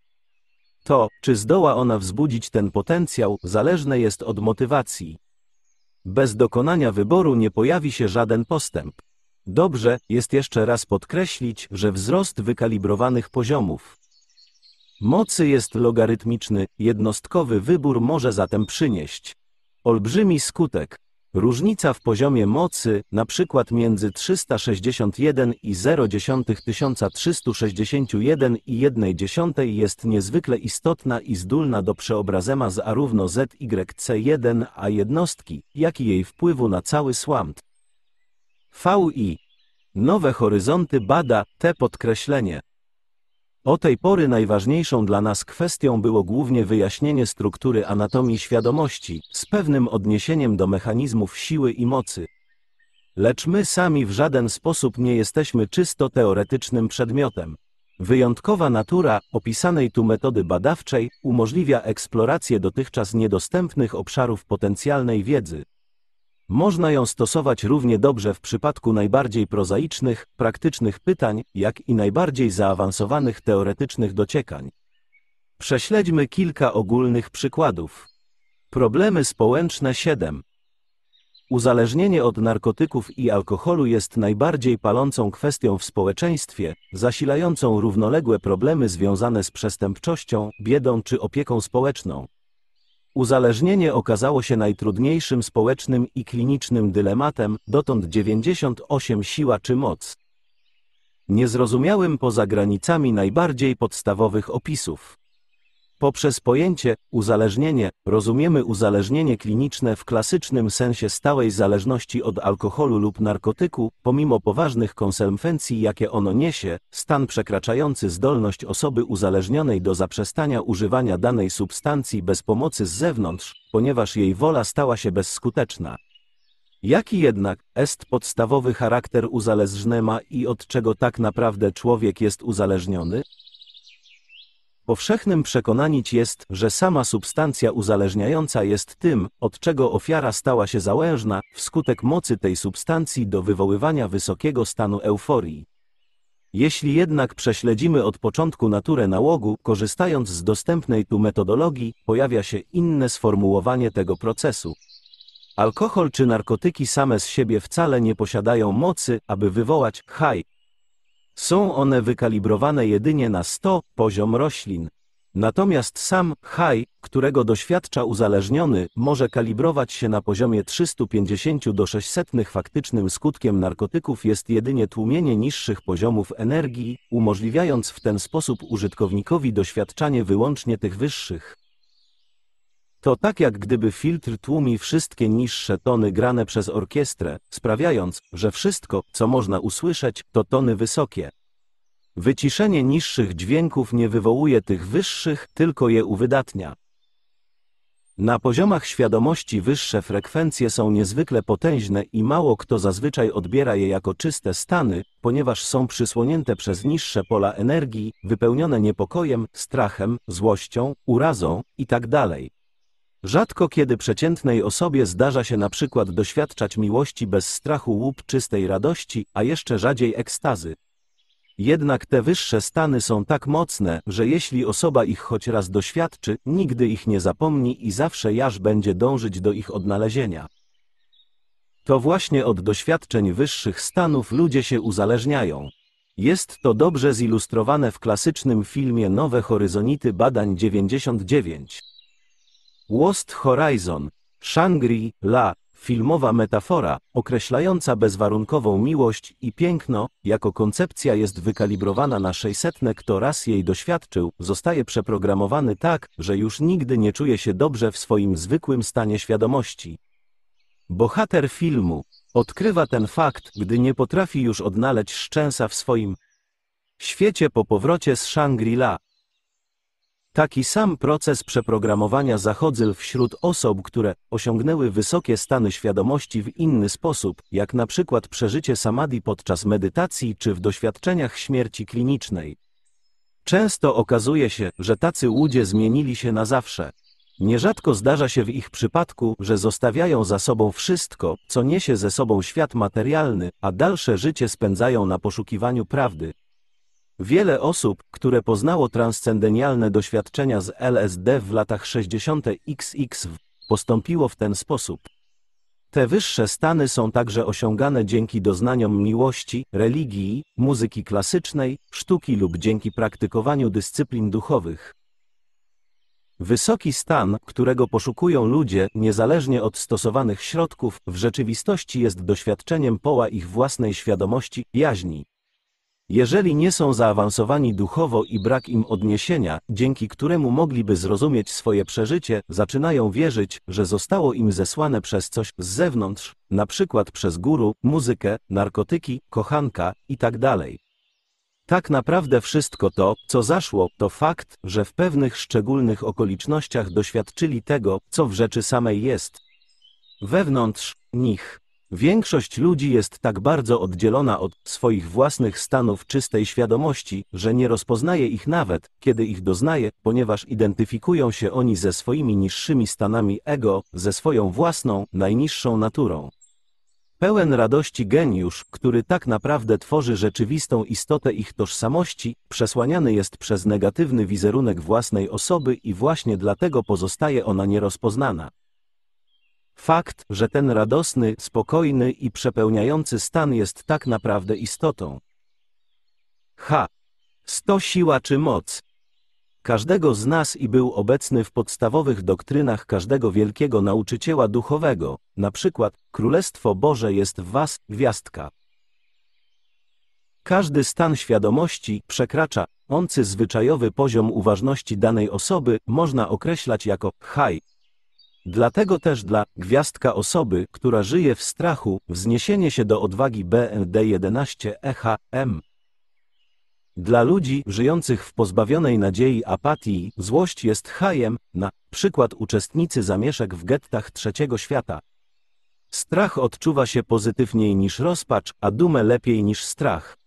To, czy zdoła ona wzbudzić ten potencjał, zależne jest od motywacji. Bez dokonania wyboru nie pojawi się żaden postęp. Dobrze jest jeszcze raz podkreślić, że wzrost wykalibrowanych poziomów mocy jest logarytmiczny, jednostkowy wybór może zatem przynieść olbrzymi skutek. Różnica w poziomie mocy, np. między 361 i 0,1361 i 1,1 jest niezwykle istotna i zdolna do przeobrazema z A równo ZYC1 A jednostki, jak i jej wpływu na cały słamt. VI. Nowe horyzonty bada, te podkreślenie. O tej pory najważniejszą dla nas kwestią było głównie wyjaśnienie struktury anatomii świadomości, z pewnym odniesieniem do mechanizmów siły i mocy. Lecz my sami w żaden sposób nie jesteśmy czysto teoretycznym przedmiotem. Wyjątkowa natura opisanej tu metody badawczej umożliwia eksplorację dotychczas niedostępnych obszarów potencjalnej wiedzy, można ją stosować równie dobrze w przypadku najbardziej prozaicznych, praktycznych pytań, jak i najbardziej zaawansowanych teoretycznych dociekań. Prześledźmy kilka ogólnych przykładów. Problemy społeczne 7. Uzależnienie od narkotyków i alkoholu jest najbardziej palącą kwestią w społeczeństwie, zasilającą równoległe problemy związane z przestępczością, biedą czy opieką społeczną. Uzależnienie okazało się najtrudniejszym społecznym i klinicznym dylematem, dotąd 98 siła czy moc. Niezrozumiałym poza granicami najbardziej podstawowych opisów. Poprzez pojęcie uzależnienie rozumiemy uzależnienie kliniczne w klasycznym sensie stałej zależności od alkoholu lub narkotyku, pomimo poważnych konsekwencji, jakie ono niesie, stan przekraczający zdolność osoby uzależnionej do zaprzestania używania danej substancji bez pomocy z zewnątrz, ponieważ jej wola stała się bezskuteczna. Jaki jednak jest podstawowy charakter uzależnienia i od czego tak naprawdę człowiek jest uzależniony? Powszechnym przekonanić jest, że sama substancja uzależniająca jest tym, od czego ofiara stała się załężna, wskutek mocy tej substancji do wywoływania wysokiego stanu euforii. Jeśli jednak prześledzimy od początku naturę nałogu, korzystając z dostępnej tu metodologii, pojawia się inne sformułowanie tego procesu. Alkohol czy narkotyki same z siebie wcale nie posiadają mocy, aby wywołać high, są one wykalibrowane jedynie na 100 poziom roślin. Natomiast sam haj, którego doświadcza uzależniony, może kalibrować się na poziomie 350 do 600. Faktycznym skutkiem narkotyków jest jedynie tłumienie niższych poziomów energii, umożliwiając w ten sposób użytkownikowi doświadczanie wyłącznie tych wyższych. To tak jak gdyby filtr tłumi wszystkie niższe tony grane przez orkiestrę, sprawiając, że wszystko, co można usłyszeć, to tony wysokie. Wyciszenie niższych dźwięków nie wywołuje tych wyższych, tylko je uwydatnia. Na poziomach świadomości wyższe frekwencje są niezwykle potężne i mało kto zazwyczaj odbiera je jako czyste stany, ponieważ są przysłonięte przez niższe pola energii, wypełnione niepokojem, strachem, złością, urazą itd. Tak Rzadko kiedy przeciętnej osobie zdarza się na przykład doświadczać miłości bez strachu lub czystej radości, a jeszcze rzadziej ekstazy. Jednak te wyższe stany są tak mocne, że jeśli osoba ich choć raz doświadczy, nigdy ich nie zapomni i zawsze jaż będzie dążyć do ich odnalezienia. To właśnie od doświadczeń wyższych stanów ludzie się uzależniają. Jest to dobrze zilustrowane w klasycznym filmie Nowe Horyzonity Badań 99. Lost Horizon, Shangri-La, filmowa metafora, określająca bezwarunkową miłość i piękno, jako koncepcja jest wykalibrowana na 600. Kto raz jej doświadczył, zostaje przeprogramowany tak, że już nigdy nie czuje się dobrze w swoim zwykłym stanie świadomości. Bohater filmu odkrywa ten fakt, gdy nie potrafi już odnaleźć szczęsa w swoim świecie po powrocie z Shangri-La. Taki sam proces przeprogramowania zachodzil wśród osób, które osiągnęły wysokie stany świadomości w inny sposób, jak na przykład przeżycie samadhi podczas medytacji czy w doświadczeniach śmierci klinicznej. Często okazuje się, że tacy ludzie zmienili się na zawsze. Nierzadko zdarza się w ich przypadku, że zostawiają za sobą wszystko, co niesie ze sobą świat materialny, a dalsze życie spędzają na poszukiwaniu prawdy, Wiele osób, które poznało transcendentalne doświadczenia z LSD w latach 60. XX, postąpiło w ten sposób. Te wyższe stany są także osiągane dzięki doznaniom miłości, religii, muzyki klasycznej, sztuki lub dzięki praktykowaniu dyscyplin duchowych. Wysoki stan, którego poszukują ludzie, niezależnie od stosowanych środków, w rzeczywistości jest doświadczeniem poła ich własnej świadomości, jaźni. Jeżeli nie są zaawansowani duchowo i brak im odniesienia, dzięki któremu mogliby zrozumieć swoje przeżycie, zaczynają wierzyć, że zostało im zesłane przez coś z zewnątrz, na przykład przez guru, muzykę, narkotyki, kochanka itd. Tak, tak naprawdę wszystko to, co zaszło, to fakt, że w pewnych szczególnych okolicznościach doświadczyli tego, co w rzeczy samej jest. Wewnątrz nich. Większość ludzi jest tak bardzo oddzielona od swoich własnych stanów czystej świadomości, że nie rozpoznaje ich nawet, kiedy ich doznaje, ponieważ identyfikują się oni ze swoimi niższymi stanami ego, ze swoją własną, najniższą naturą. Pełen radości geniusz, który tak naprawdę tworzy rzeczywistą istotę ich tożsamości, przesłaniany jest przez negatywny wizerunek własnej osoby i właśnie dlatego pozostaje ona nierozpoznana. Fakt, że ten radosny, spokojny i przepełniający stan jest tak naprawdę istotą. H. Sto siła czy moc. Każdego z nas i był obecny w podstawowych doktrynach każdego wielkiego nauczyciela duchowego, na przykład, Królestwo Boże jest w was, gwiazdka. Każdy stan świadomości przekracza oncy zwyczajowy poziom uważności danej osoby, można określać jako high. Dlatego też dla gwiazdka osoby, która żyje w strachu, wzniesienie się do odwagi BND 11 EHM. Dla ludzi żyjących w pozbawionej nadziei apatii, złość jest hajem, na przykład uczestnicy zamieszek w gettach trzeciego świata. Strach odczuwa się pozytywniej niż rozpacz, a dumę lepiej niż strach.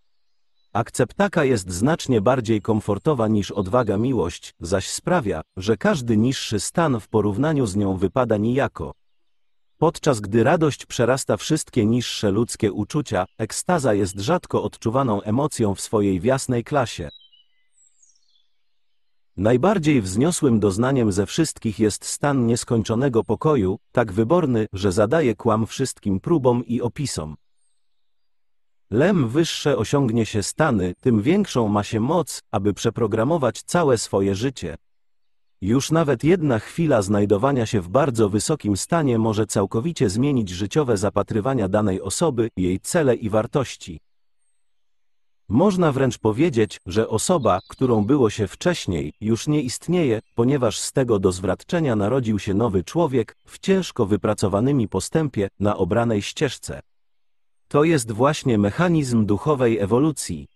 Akceptaka jest znacznie bardziej komfortowa niż odwaga miłość, zaś sprawia, że każdy niższy stan w porównaniu z nią wypada nijako. Podczas gdy radość przerasta wszystkie niższe ludzkie uczucia, ekstaza jest rzadko odczuwaną emocją w swojej wiasnej klasie. Najbardziej wzniosłym doznaniem ze wszystkich jest stan nieskończonego pokoju, tak wyborny, że zadaje kłam wszystkim próbom i opisom. Lem wyższe osiągnie się stany, tym większą ma się moc, aby przeprogramować całe swoje życie. Już nawet jedna chwila znajdowania się w bardzo wysokim stanie może całkowicie zmienić życiowe zapatrywania danej osoby, jej cele i wartości. Można wręcz powiedzieć, że osoba, którą było się wcześniej, już nie istnieje, ponieważ z tego dozwradczenia narodził się nowy człowiek, w ciężko wypracowanymi postępie, na obranej ścieżce. To jest właśnie mechanizm duchowej ewolucji.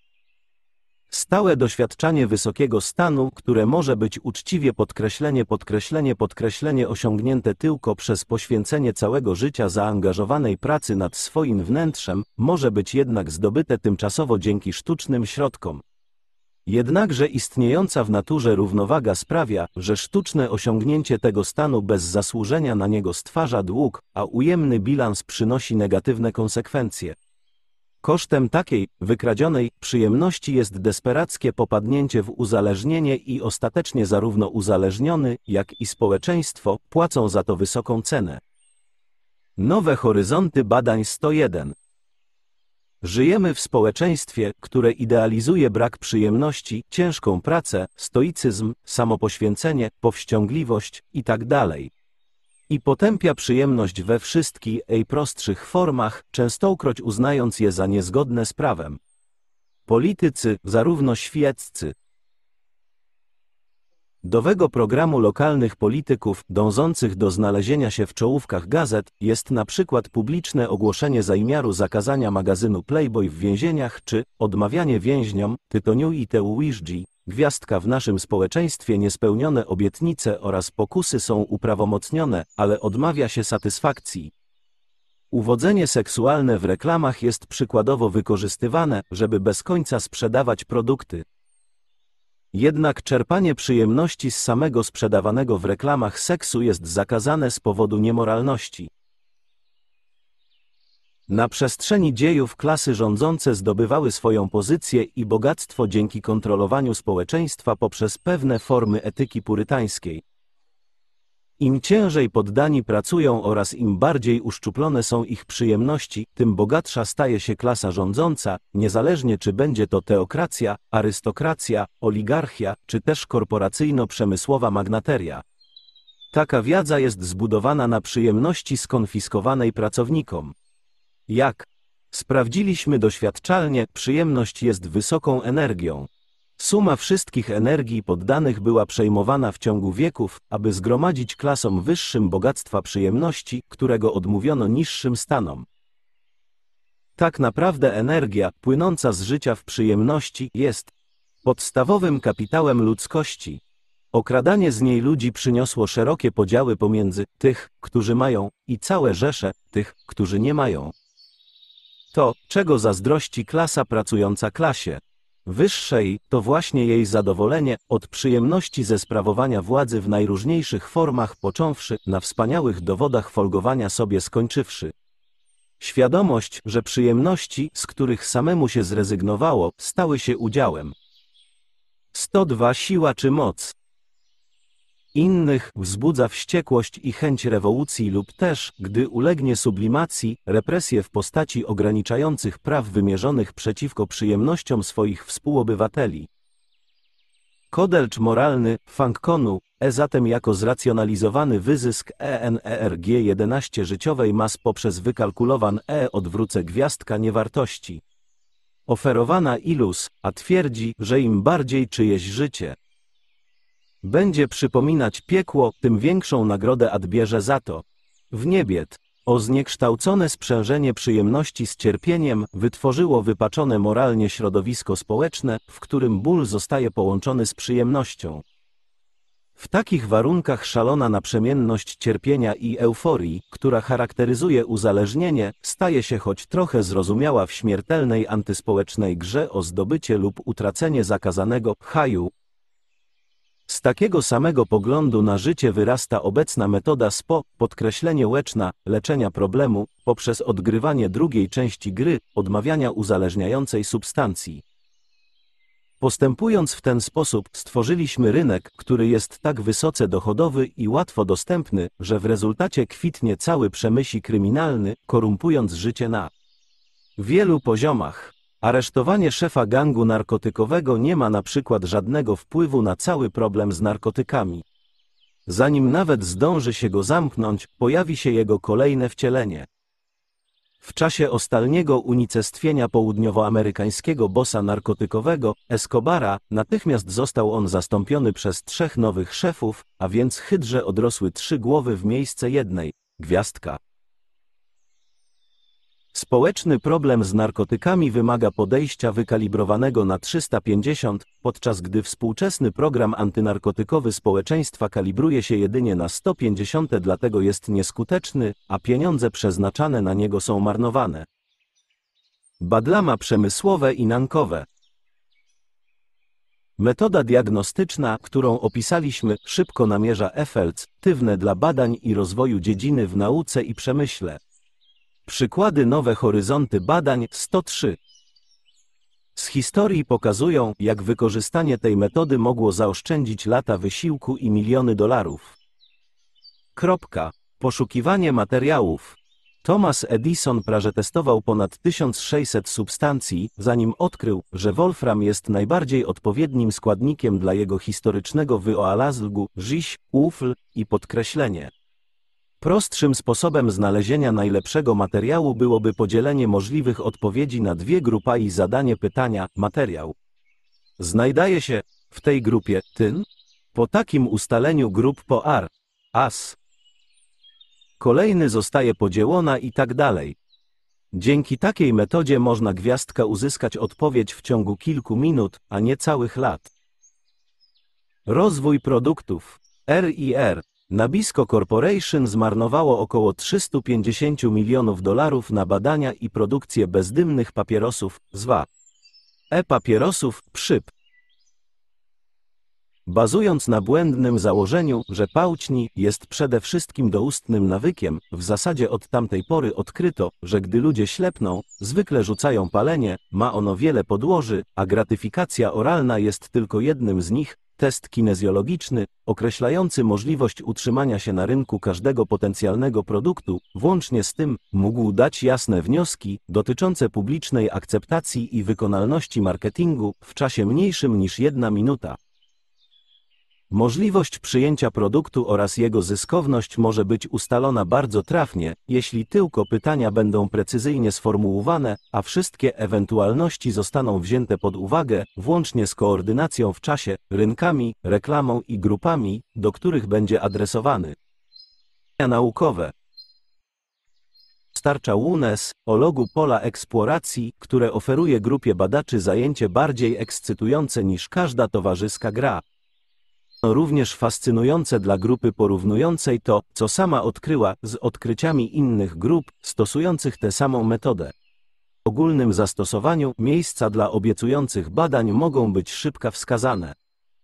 Stałe doświadczanie wysokiego stanu, które może być uczciwie podkreślenie podkreślenie podkreślenie osiągnięte tylko przez poświęcenie całego życia zaangażowanej pracy nad swoim wnętrzem, może być jednak zdobyte tymczasowo dzięki sztucznym środkom. Jednakże istniejąca w naturze równowaga sprawia, że sztuczne osiągnięcie tego stanu bez zasłużenia na niego stwarza dług, a ujemny bilans przynosi negatywne konsekwencje. Kosztem takiej, wykradzionej, przyjemności jest desperackie popadnięcie w uzależnienie i ostatecznie zarówno uzależniony, jak i społeczeństwo płacą za to wysoką cenę. Nowe horyzonty badań 101 Żyjemy w społeczeństwie, które idealizuje brak przyjemności, ciężką pracę, stoicyzm, samopoświęcenie, powściągliwość itd. Tak I potępia przyjemność we wszystkich jej prostszych formach, częstokroć uznając je za niezgodne z prawem. Politycy, zarówno świeccy, Dowego programu lokalnych polityków, dążących do znalezienia się w czołówkach gazet, jest na przykład publiczne ogłoszenie zajmiaru zakazania magazynu Playboy w więzieniach czy odmawianie więźniom, tytoniu i teuiżdżi, gwiazdka w naszym społeczeństwie niespełnione obietnice oraz pokusy są uprawomocnione, ale odmawia się satysfakcji. Uwodzenie seksualne w reklamach jest przykładowo wykorzystywane, żeby bez końca sprzedawać produkty. Jednak czerpanie przyjemności z samego sprzedawanego w reklamach seksu jest zakazane z powodu niemoralności. Na przestrzeni dziejów klasy rządzące zdobywały swoją pozycję i bogactwo dzięki kontrolowaniu społeczeństwa poprzez pewne formy etyki purytańskiej. Im ciężej poddani pracują oraz im bardziej uszczuplone są ich przyjemności, tym bogatsza staje się klasa rządząca, niezależnie czy będzie to teokracja, arystokracja, oligarchia, czy też korporacyjno-przemysłowa magnateria. Taka wiadza jest zbudowana na przyjemności skonfiskowanej pracownikom. Jak sprawdziliśmy doświadczalnie, przyjemność jest wysoką energią. Suma wszystkich energii poddanych była przejmowana w ciągu wieków, aby zgromadzić klasom wyższym bogactwa przyjemności, którego odmówiono niższym stanom. Tak naprawdę energia, płynąca z życia w przyjemności, jest podstawowym kapitałem ludzkości. Okradanie z niej ludzi przyniosło szerokie podziały pomiędzy tych, którzy mają, i całe rzesze tych, którzy nie mają. To, czego zazdrości klasa pracująca klasie, wyższej, to właśnie jej zadowolenie od przyjemności ze sprawowania władzy w najróżniejszych formach, począwszy na wspaniałych dowodach folgowania sobie skończywszy. Świadomość, że przyjemności, z których samemu się zrezygnowało, stały się udziałem. 102 Siła czy moc innych, wzbudza wściekłość i chęć rewolucji lub też, gdy ulegnie sublimacji, represje w postaci ograniczających praw wymierzonych przeciwko przyjemnościom swoich współobywateli. Kodelcz moralny, Fankonu, e zatem jako zracjonalizowany wyzysk e e ENERG11 życiowej mas poprzez wykalkulowan E odwrócę gwiazdka niewartości. Oferowana ilus, a twierdzi, że im bardziej czyjeś życie, będzie przypominać piekło, tym większą nagrodę adbierze za to. W niebiet. O zniekształcone sprzężenie przyjemności z cierpieniem wytworzyło wypaczone moralnie środowisko społeczne, w którym ból zostaje połączony z przyjemnością. W takich warunkach szalona naprzemienność cierpienia i euforii, która charakteryzuje uzależnienie, staje się choć trochę zrozumiała w śmiertelnej antyspołecznej grze o zdobycie lub utracenie zakazanego haju, z takiego samego poglądu na życie wyrasta obecna metoda SPO, podkreślenie łeczna, leczenia problemu, poprzez odgrywanie drugiej części gry, odmawiania uzależniającej substancji. Postępując w ten sposób, stworzyliśmy rynek, który jest tak wysoce dochodowy i łatwo dostępny, że w rezultacie kwitnie cały przemysł kryminalny, korumpując życie na wielu poziomach. Aresztowanie szefa gangu narkotykowego nie ma na przykład żadnego wpływu na cały problem z narkotykami. Zanim nawet zdąży się go zamknąć, pojawi się jego kolejne wcielenie. W czasie ostatniego unicestwienia południowoamerykańskiego bossa narkotykowego, Escobara, natychmiast został on zastąpiony przez trzech nowych szefów, a więc hydrze odrosły trzy głowy w miejsce jednej, gwiazdka. Społeczny problem z narkotykami wymaga podejścia wykalibrowanego na 350, podczas gdy współczesny program antynarkotykowy społeczeństwa kalibruje się jedynie na 150, dlatego jest nieskuteczny, a pieniądze przeznaczane na niego są marnowane. Badlama przemysłowe i nankowe. Metoda diagnostyczna, którą opisaliśmy, szybko namierza efekt, tywne dla badań i rozwoju dziedziny w nauce i przemyśle. Przykłady Nowe Horyzonty Badań 103 z historii pokazują, jak wykorzystanie tej metody mogło zaoszczędzić lata wysiłku i miliony dolarów. Kropka. Poszukiwanie materiałów. Thomas Edison prażetestował ponad 1600 substancji, zanim odkrył, że wolfram jest najbardziej odpowiednim składnikiem dla jego historycznego wyoalazlgu, żiś, ufl i podkreślenie. Prostszym sposobem znalezienia najlepszego materiału byłoby podzielenie możliwych odpowiedzi na dwie grupa i zadanie pytania, materiał. Znajdaje się, w tej grupie, tyn? Po takim ustaleniu grup po ar, as. Kolejny zostaje podzielona i tak dalej. Dzięki takiej metodzie można gwiazdka uzyskać odpowiedź w ciągu kilku minut, a nie całych lat. Rozwój produktów. R i R. Nabisco Corporation zmarnowało około 350 milionów dolarów na badania i produkcję bezdymnych papierosów, zwa e-papierosów, przyp. Bazując na błędnym założeniu, że pałćni jest przede wszystkim doustnym nawykiem, w zasadzie od tamtej pory odkryto, że gdy ludzie ślepną, zwykle rzucają palenie, ma ono wiele podłoży, a gratyfikacja oralna jest tylko jednym z nich, test kinezjologiczny, określający możliwość utrzymania się na rynku każdego potencjalnego produktu, włącznie z tym, mógł dać jasne wnioski dotyczące publicznej akceptacji i wykonalności marketingu w czasie mniejszym niż jedna minuta. Możliwość przyjęcia produktu oraz jego zyskowność może być ustalona bardzo trafnie, jeśli tylko pytania będą precyzyjnie sformułowane, a wszystkie ewentualności zostaną wzięte pod uwagę, włącznie z koordynacją w czasie, rynkami, reklamą i grupami, do których będzie adresowany. Naukowe Starcza UNES o logu pola eksploracji, które oferuje grupie badaczy zajęcie bardziej ekscytujące niż każda towarzyska gra również fascynujące dla grupy porównującej to, co sama odkryła, z odkryciami innych grup stosujących tę samą metodę. W ogólnym zastosowaniu miejsca dla obiecujących badań mogą być szybko wskazane.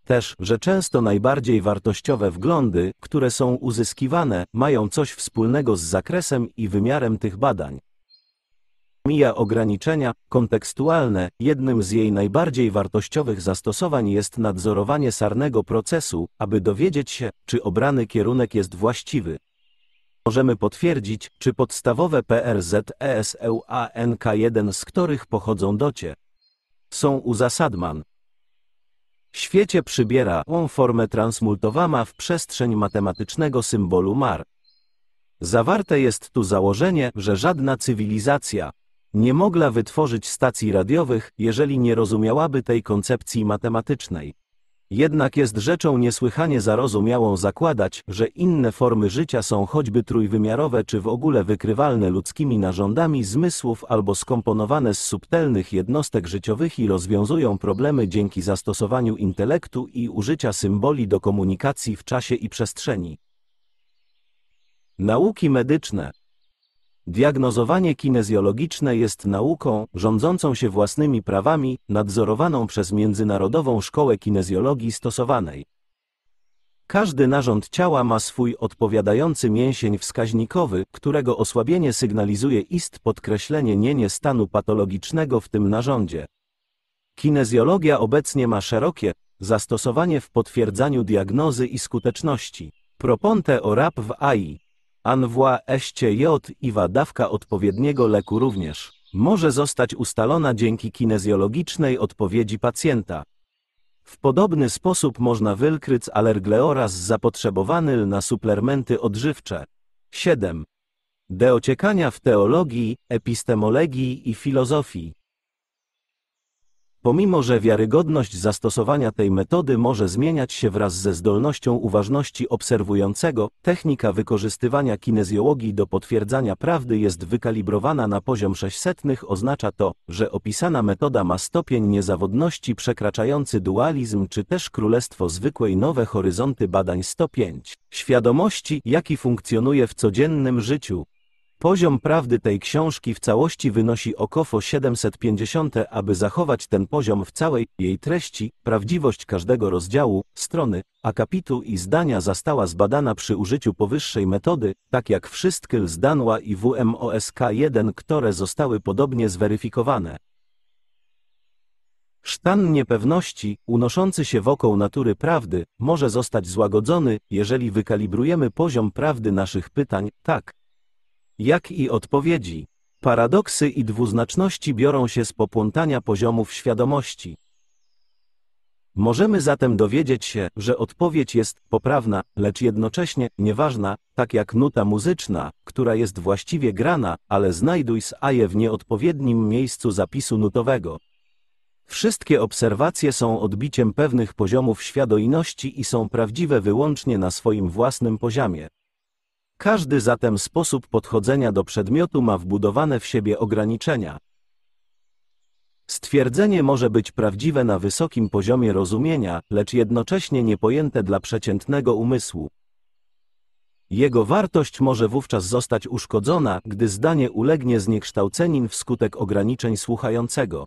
Też, że często najbardziej wartościowe wglądy, które są uzyskiwane, mają coś wspólnego z zakresem i wymiarem tych badań. Mija ograniczenia kontekstualne. Jednym z jej najbardziej wartościowych zastosowań jest nadzorowanie sarnego procesu, aby dowiedzieć się, czy obrany kierunek jest właściwy. Możemy potwierdzić, czy podstawowe PRZ ESEUANK1, z których pochodzą docie, są uzasadman. Świecie przybiera formę transmultowana w przestrzeń matematycznego symbolu mar. Zawarte jest tu założenie, że żadna cywilizacja, nie mogła wytworzyć stacji radiowych, jeżeli nie rozumiałaby tej koncepcji matematycznej. Jednak jest rzeczą niesłychanie zarozumiałą zakładać, że inne formy życia są choćby trójwymiarowe czy w ogóle wykrywalne ludzkimi narządami zmysłów albo skomponowane z subtelnych jednostek życiowych i rozwiązują problemy dzięki zastosowaniu intelektu i użycia symboli do komunikacji w czasie i przestrzeni. Nauki medyczne Diagnozowanie kinezjologiczne jest nauką rządzącą się własnymi prawami, nadzorowaną przez Międzynarodową Szkołę Kinezjologii Stosowanej. Każdy narząd ciała ma swój odpowiadający mięsień wskaźnikowy, którego osłabienie sygnalizuje ist podkreślenie nienie stanu patologicznego w tym narządzie. Kinezjologia obecnie ma szerokie zastosowanie w potwierdzaniu diagnozy i skuteczności. Proponte o RAP w AI ANWA SCJ i wadawka odpowiedniego leku również może zostać ustalona dzięki kinezjologicznej odpowiedzi pacjenta. W podobny sposób można wylkryć alergle oraz zapotrzebowany na suplementy odżywcze. 7. Deociekania w teologii, epistemologii i filozofii. Pomimo, że wiarygodność zastosowania tej metody może zmieniać się wraz ze zdolnością uważności obserwującego, technika wykorzystywania kinezjologii do potwierdzania prawdy jest wykalibrowana na poziom 600. Oznacza to, że opisana metoda ma stopień niezawodności przekraczający dualizm czy też królestwo zwykłej nowe horyzonty badań 105. Świadomości, jaki funkcjonuje w codziennym życiu. Poziom prawdy tej książki w całości wynosi około 750, aby zachować ten poziom w całej jej treści, prawdziwość każdego rozdziału, strony, akapitu i zdania została zbadana przy użyciu powyższej metody, tak jak wszystkie zdanła i WMOSK1, które zostały podobnie zweryfikowane. Sztan niepewności, unoszący się wokół natury prawdy, może zostać złagodzony, jeżeli wykalibrujemy poziom prawdy naszych pytań, tak, jak i odpowiedzi. Paradoksy i dwuznaczności biorą się z poplątania poziomów świadomości. Możemy zatem dowiedzieć się, że odpowiedź jest poprawna, lecz jednocześnie nieważna, tak jak nuta muzyczna, która jest właściwie grana, ale znajduj z aje w nieodpowiednim miejscu zapisu nutowego. Wszystkie obserwacje są odbiciem pewnych poziomów świadomości i są prawdziwe wyłącznie na swoim własnym poziomie. Każdy zatem sposób podchodzenia do przedmiotu ma wbudowane w siebie ograniczenia. Stwierdzenie może być prawdziwe na wysokim poziomie rozumienia, lecz jednocześnie niepojęte dla przeciętnego umysłu. Jego wartość może wówczas zostać uszkodzona, gdy zdanie ulegnie zniekształceniu wskutek ograniczeń słuchającego.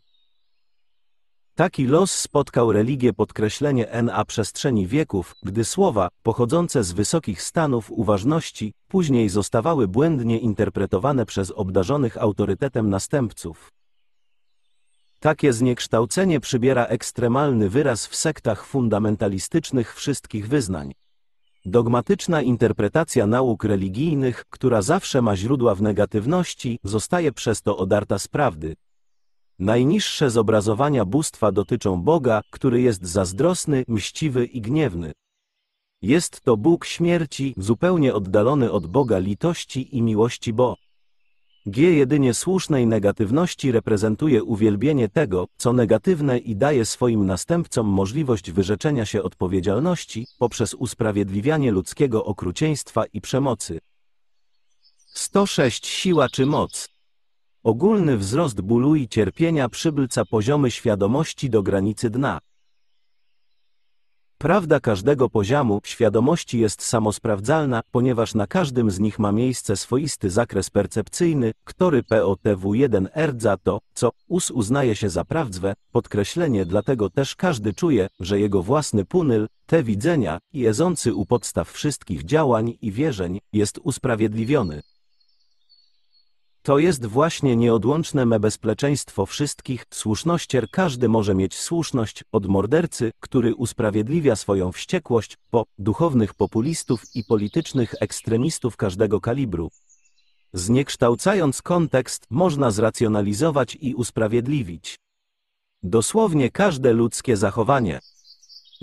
Taki los spotkał religię podkreślenie na przestrzeni wieków, gdy słowa, pochodzące z wysokich stanów uważności, później zostawały błędnie interpretowane przez obdarzonych autorytetem następców. Takie zniekształcenie przybiera ekstremalny wyraz w sektach fundamentalistycznych wszystkich wyznań. Dogmatyczna interpretacja nauk religijnych, która zawsze ma źródła w negatywności, zostaje przez to odarta z prawdy, Najniższe zobrazowania bóstwa dotyczą Boga, który jest zazdrosny, mściwy i gniewny. Jest to Bóg śmierci, zupełnie oddalony od Boga litości i miłości Bo. G jedynie słusznej negatywności reprezentuje uwielbienie tego, co negatywne i daje swoim następcom możliwość wyrzeczenia się odpowiedzialności poprzez usprawiedliwianie ludzkiego okrucieństwa i przemocy. 106 Siła czy moc Ogólny wzrost bólu i cierpienia przybylca poziomy świadomości do granicy dna. Prawda każdego poziomu świadomości jest samosprawdzalna, ponieważ na każdym z nich ma miejsce swoisty zakres percepcyjny, który POTW1 rdza to, co US uznaje się za prawdziwe, podkreślenie dlatego też każdy czuje, że jego własny punyl, te widzenia, jezący u podstaw wszystkich działań i wierzeń, jest usprawiedliwiony. To jest właśnie nieodłączne mebezpieczeństwo wszystkich. Słusznościer każdy może mieć słuszność, od mordercy, który usprawiedliwia swoją wściekłość, po duchownych populistów i politycznych ekstremistów każdego kalibru. Zniekształcając kontekst, można zracjonalizować i usprawiedliwić dosłownie każde ludzkie zachowanie.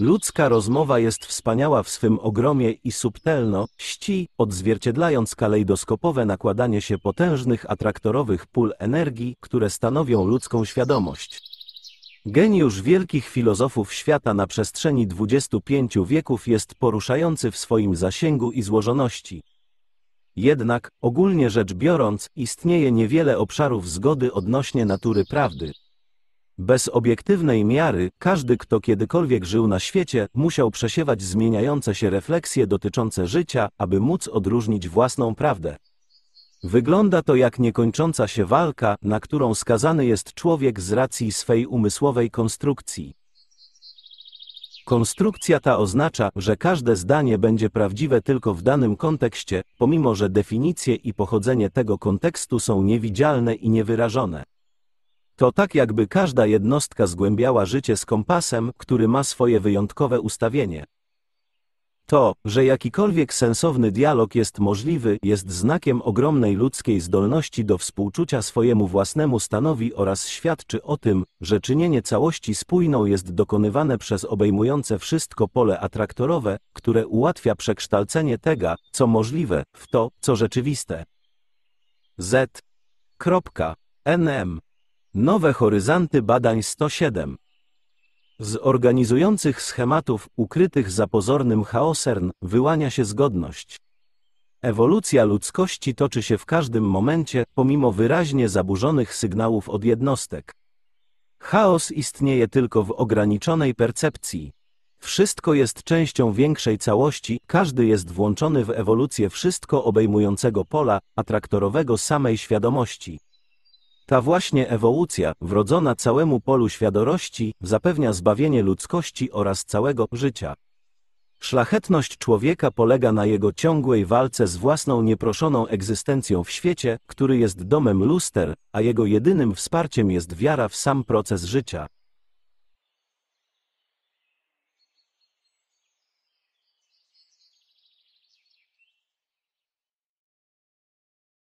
Ludzka rozmowa jest wspaniała w swym ogromie i subtelności, odzwierciedlając kalejdoskopowe nakładanie się potężnych atraktorowych pól energii, które stanowią ludzką świadomość. Geniusz wielkich filozofów świata na przestrzeni 25 wieków jest poruszający w swoim zasięgu i złożoności. Jednak, ogólnie rzecz biorąc, istnieje niewiele obszarów zgody odnośnie natury prawdy. Bez obiektywnej miary, każdy kto kiedykolwiek żył na świecie, musiał przesiewać zmieniające się refleksje dotyczące życia, aby móc odróżnić własną prawdę. Wygląda to jak niekończąca się walka, na którą skazany jest człowiek z racji swej umysłowej konstrukcji. Konstrukcja ta oznacza, że każde zdanie będzie prawdziwe tylko w danym kontekście, pomimo że definicje i pochodzenie tego kontekstu są niewidzialne i niewyrażone. To tak jakby każda jednostka zgłębiała życie z kompasem, który ma swoje wyjątkowe ustawienie. To, że jakikolwiek sensowny dialog jest możliwy, jest znakiem ogromnej ludzkiej zdolności do współczucia swojemu własnemu stanowi oraz świadczy o tym, że czynienie całości spójną jest dokonywane przez obejmujące wszystko pole atraktorowe, które ułatwia przekształcenie tego, co możliwe, w to, co rzeczywiste. Z. Kropka. NM Nowe horyzonty badań 107. Z organizujących schematów ukrytych za pozornym chaosern wyłania się zgodność. Ewolucja ludzkości toczy się w każdym momencie, pomimo wyraźnie zaburzonych sygnałów od jednostek. Chaos istnieje tylko w ograniczonej percepcji. Wszystko jest częścią większej całości, każdy jest włączony w ewolucję wszystko obejmującego pola, atraktorowego samej świadomości. Ta właśnie ewolucja, wrodzona całemu polu świadomości, zapewnia zbawienie ludzkości oraz całego życia. Szlachetność człowieka polega na jego ciągłej walce z własną nieproszoną egzystencją w świecie, który jest domem luster, a jego jedynym wsparciem jest wiara w sam proces życia.